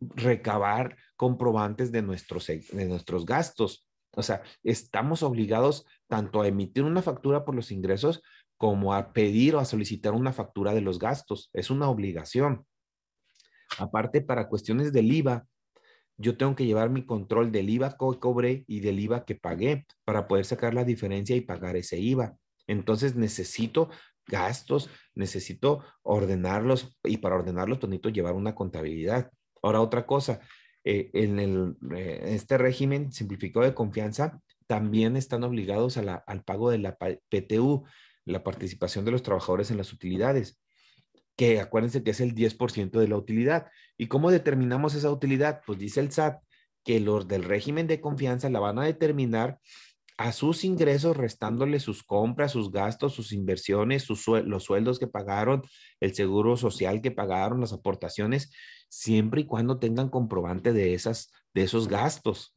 recabar comprobantes de nuestros, de nuestros gastos. O sea, estamos obligados tanto a emitir una factura por los ingresos como a pedir o a solicitar una factura de los gastos. Es una obligación. Aparte, para cuestiones del IVA, yo tengo que llevar mi control del IVA que cobré y del IVA que pagué para poder sacar la diferencia y pagar ese IVA. Entonces necesito gastos, necesito ordenarlos y para ordenarlos pues, necesito llevar una contabilidad. Ahora otra cosa, eh, en eh, este régimen simplificado de confianza también están obligados al pago de la PTU, la participación de los trabajadores en las utilidades, que acuérdense que es el 10% de la utilidad. ¿Y cómo determinamos esa utilidad? Pues dice el SAT que los del régimen de confianza la van a determinar a sus ingresos restándole sus compras, sus gastos, sus inversiones, los sueldos que pagaron, el seguro social que pagaron, las aportaciones siempre y cuando tengan comprobante de, esas, de esos gastos.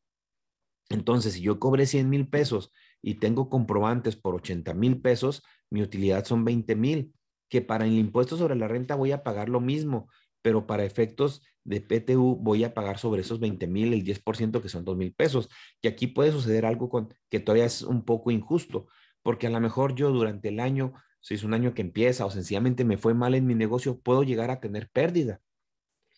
Entonces, si yo cobré 100 mil pesos y tengo comprobantes por 80 mil pesos, mi utilidad son 20 mil, que para el impuesto sobre la renta voy a pagar lo mismo, pero para efectos de PTU voy a pagar sobre esos 20 mil el 10% que son 2 mil pesos, Y aquí puede suceder algo que todavía es un poco injusto, porque a lo mejor yo durante el año, si es un año que empieza o sencillamente me fue mal en mi negocio, puedo llegar a tener pérdida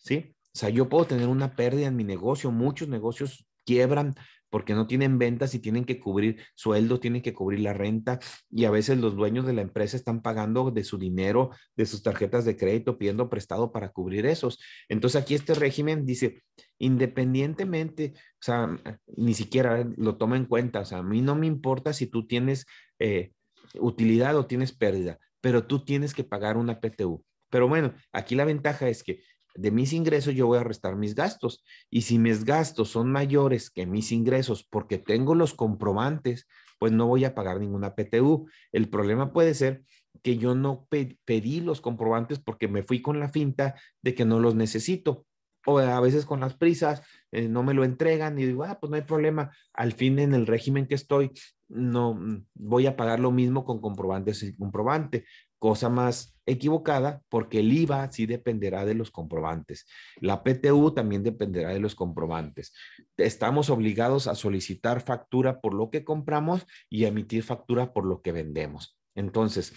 ¿sí? O sea, yo puedo tener una pérdida en mi negocio, muchos negocios quiebran porque no tienen ventas y tienen que cubrir sueldo, tienen que cubrir la renta y a veces los dueños de la empresa están pagando de su dinero, de sus tarjetas de crédito, pidiendo prestado para cubrir esos. Entonces aquí este régimen dice, independientemente, o sea, ni siquiera lo toma en cuenta, o sea, a mí no me importa si tú tienes eh, utilidad o tienes pérdida, pero tú tienes que pagar una PTU. Pero bueno, aquí la ventaja es que de mis ingresos yo voy a restar mis gastos. Y si mis gastos son mayores que mis ingresos porque tengo los comprobantes, pues no voy a pagar ninguna PTU. El problema puede ser que yo no pedí los comprobantes porque me fui con la finta de que no los necesito. O a veces con las prisas eh, no me lo entregan y digo, ah, pues no hay problema. Al fin en el régimen que estoy, no mm, voy a pagar lo mismo con comprobantes y comprobante cosa más equivocada porque el IVA sí dependerá de los comprobantes. La PTU también dependerá de los comprobantes. Estamos obligados a solicitar factura por lo que compramos y emitir factura por lo que vendemos. Entonces,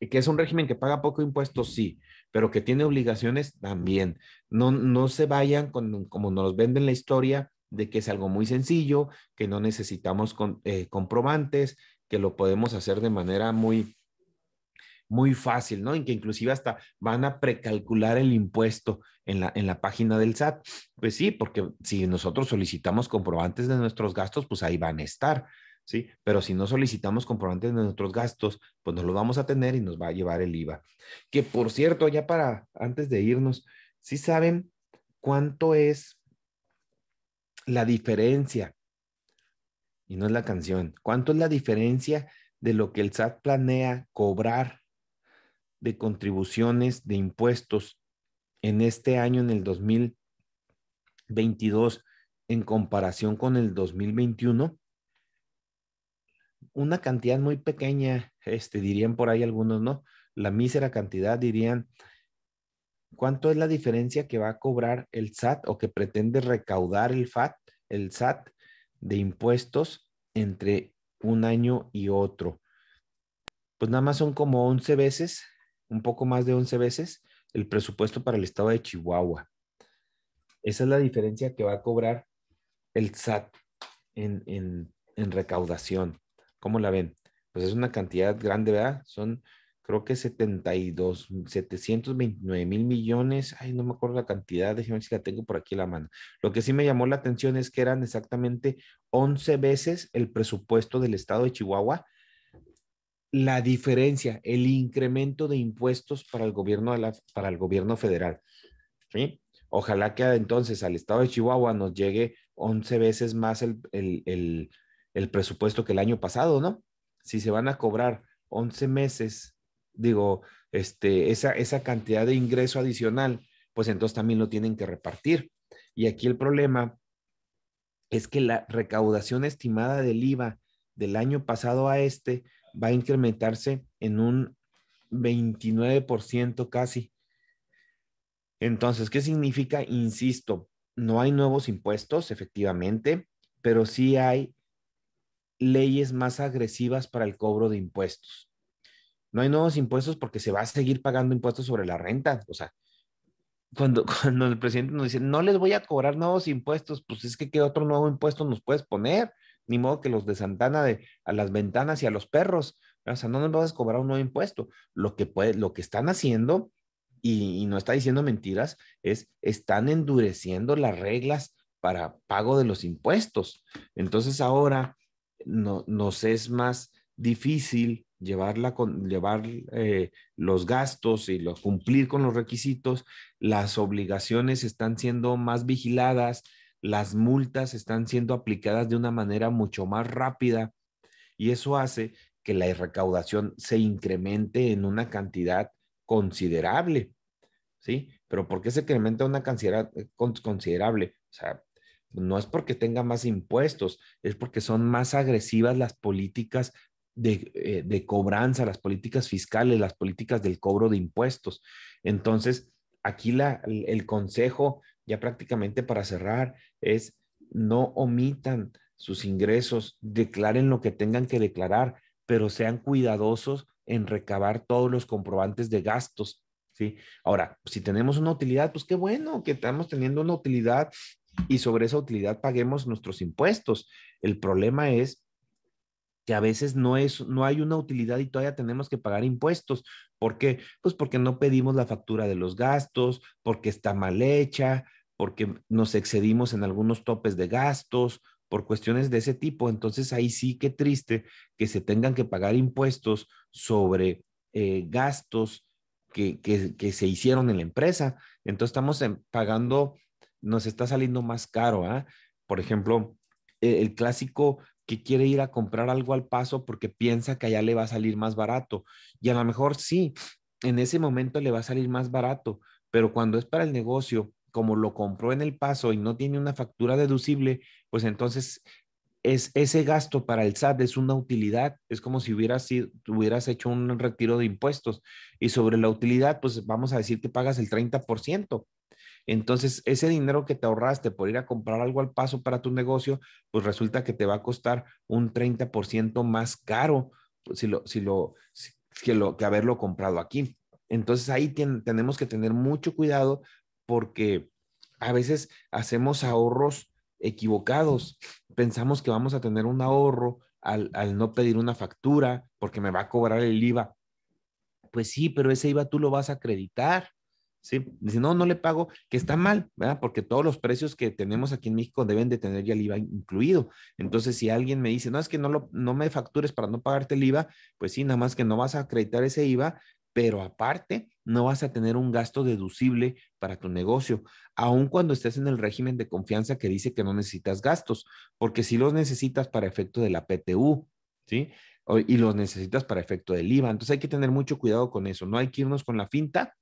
que es un régimen que paga poco impuestos, sí, pero que tiene obligaciones también. No, no se vayan con, como nos venden la historia de que es algo muy sencillo, que no necesitamos eh, comprobantes, que lo podemos hacer de manera muy, muy fácil, ¿no? En que inclusive hasta van a precalcular el impuesto en la, en la página del SAT. Pues sí, porque si nosotros solicitamos comprobantes de nuestros gastos, pues ahí van a estar, ¿sí? Pero si no solicitamos comprobantes de nuestros gastos, pues no lo vamos a tener y nos va a llevar el IVA. Que por cierto, ya para antes de irnos, si saben cuánto es la diferencia? Y no es la canción. ¿Cuánto es la diferencia de lo que el SAT planea cobrar de contribuciones de impuestos en este año, en el 2022, en comparación con el 2021, una cantidad muy pequeña, este, dirían por ahí algunos, ¿no? La mísera cantidad, dirían, ¿cuánto es la diferencia que va a cobrar el SAT o que pretende recaudar el FAT, el SAT de impuestos entre un año y otro? Pues nada más son como 11 veces un poco más de 11 veces el presupuesto para el estado de Chihuahua. Esa es la diferencia que va a cobrar el SAT en, recaudación. ¿Cómo la ven? Pues es una cantidad grande, ¿verdad? Son creo que 72, 729 mil millones, ay, no me acuerdo la cantidad, Déjenme ver si la tengo por aquí en la mano. Lo que sí me llamó la atención es que eran exactamente 11 veces el presupuesto del estado de Chihuahua la diferencia, el incremento de impuestos para el gobierno, para el gobierno federal. ¿sí? Ojalá que entonces al estado de Chihuahua nos llegue 11 veces más el, presupuesto que el año pasado, ¿no? Si se van a cobrar 11 meses, digo, este, esa, esa cantidad de ingreso adicional, pues entonces también lo tienen que repartir. Y aquí el problema es que la recaudación estimada del IVA del año pasado a este va a incrementarse en un 29% casi. Entonces, ¿qué significa? Insisto, no hay nuevos impuestos, efectivamente, pero sí hay leyes más agresivas para el cobro de impuestos. No hay nuevos impuestos porque se va a seguir pagando impuestos sobre la renta. O sea, cuando, (laughs) cuando el presidente nos dice, no les voy a cobrar nuevos impuestos, pues es que qué otro nuevo impuesto nos puedes poner ni modo que los de Santana de, a las ventanas y a los perros, o sea, no nos vas a cobrar un nuevo impuesto. Lo que, puede, lo que están haciendo, y, no está diciendo mentiras, es están endureciendo las reglas para pago de los impuestos. Entonces ahora nos es más difícil llevar, llevar eh, los gastos y los, cumplir con los requisitos. Las obligaciones están siendo más vigiladas, las multas están siendo aplicadas de una manera mucho más rápida y eso hace que la recaudación se incremente en una cantidad considerable, ¿sí? Pero ¿por qué se incrementa una cantidad considerable? O sea, no es porque tenga más impuestos, es porque son más agresivas las políticas de, eh, cobranza, las políticas fiscales, las políticas del cobro de impuestos. Entonces, aquí la, el consejo ya prácticamente para cerrar, es no omitan sus ingresos, declaren lo que tengan que declarar, pero sean cuidadosos en recabar todos los comprobantes de gastos, ¿sí? Ahora, si tenemos una utilidad, pues qué bueno que estamos teniendo una utilidad y sobre esa utilidad paguemos nuestros impuestos. El problema es que a veces no es no hay una utilidad y todavía tenemos que pagar impuestos. ¿Por qué? Pues porque no pedimos la factura de los gastos, porque está mal hecha, porque nos excedimos en algunos topes de gastos, por cuestiones de ese tipo. Entonces ahí sí que triste que se tengan que pagar impuestos sobre eh, gastos que, se hicieron en la empresa. Entonces estamos pagando, nos está saliendo más caro. ¿ah? Por ejemplo, e, el clásico que quiere ir a comprar algo al paso porque piensa que allá le va a salir más barato. Y a lo mejor sí, en ese momento le va a salir más barato, pero cuando es para el negocio como lo compró en el paso y no tiene una factura deducible, pues entonces es ese gasto para el SAT es una utilidad, es como si hubieras, si hubieras hecho un retiro de impuestos y sobre la utilidad, pues vamos a decir que pagas el 30%. Entonces, ese dinero que te ahorraste por ir a comprar algo al paso para tu negocio, pues resulta que te va a costar un 30% más caro si lo, si lo, que, haberlo comprado aquí. Entonces ahí tenemos que tener mucho cuidado porque a veces hacemos ahorros equivocados. Pensamos que vamos a tener un ahorro al, no pedir una factura porque me va a cobrar el IVA. Pues sí, pero ese IVA tú lo vas a acreditar. ¿sí? Dice, no, no le pago, que está mal, ¿verdad? Porque todos los precios que tenemos aquí en México deben de tener ya el IVA incluido. Entonces, si alguien me dice, no, es que no, lo, no me factures para no pagarte el IVA, pues sí, nada más que no vas a acreditar ese IVA, pero aparte no vas a tener un gasto deducible para tu negocio, aun cuando estés en el régimen de confianza que dice que no necesitas gastos, porque si los necesitas para efecto de la PTU, ¿sí? Y los necesitas para efecto del IVA. Entonces hay que tener mucho cuidado con eso. No hay que irnos con la finta.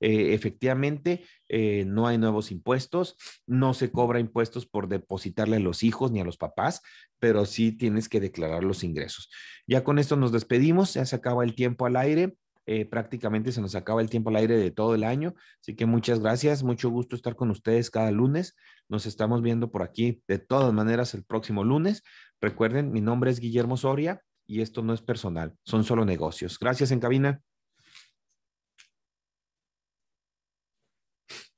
Eh, efectivamente, eh, no hay nuevos impuestos, no se cobra impuestos por depositarle a los hijos ni a los papás, pero sí tienes que declarar los ingresos. Ya con esto nos despedimos, ya se acaba el tiempo al aire. Eh, prácticamente se nos acaba el tiempo al aire de todo el año. Así que muchas gracias, mucho gusto estar con ustedes cada lunes. Nos estamos viendo por aquí de todas maneras el próximo lunes. Recuerden, mi nombre es Guillermo Soria y esto no es personal, son solo negocios. Gracias en cabina.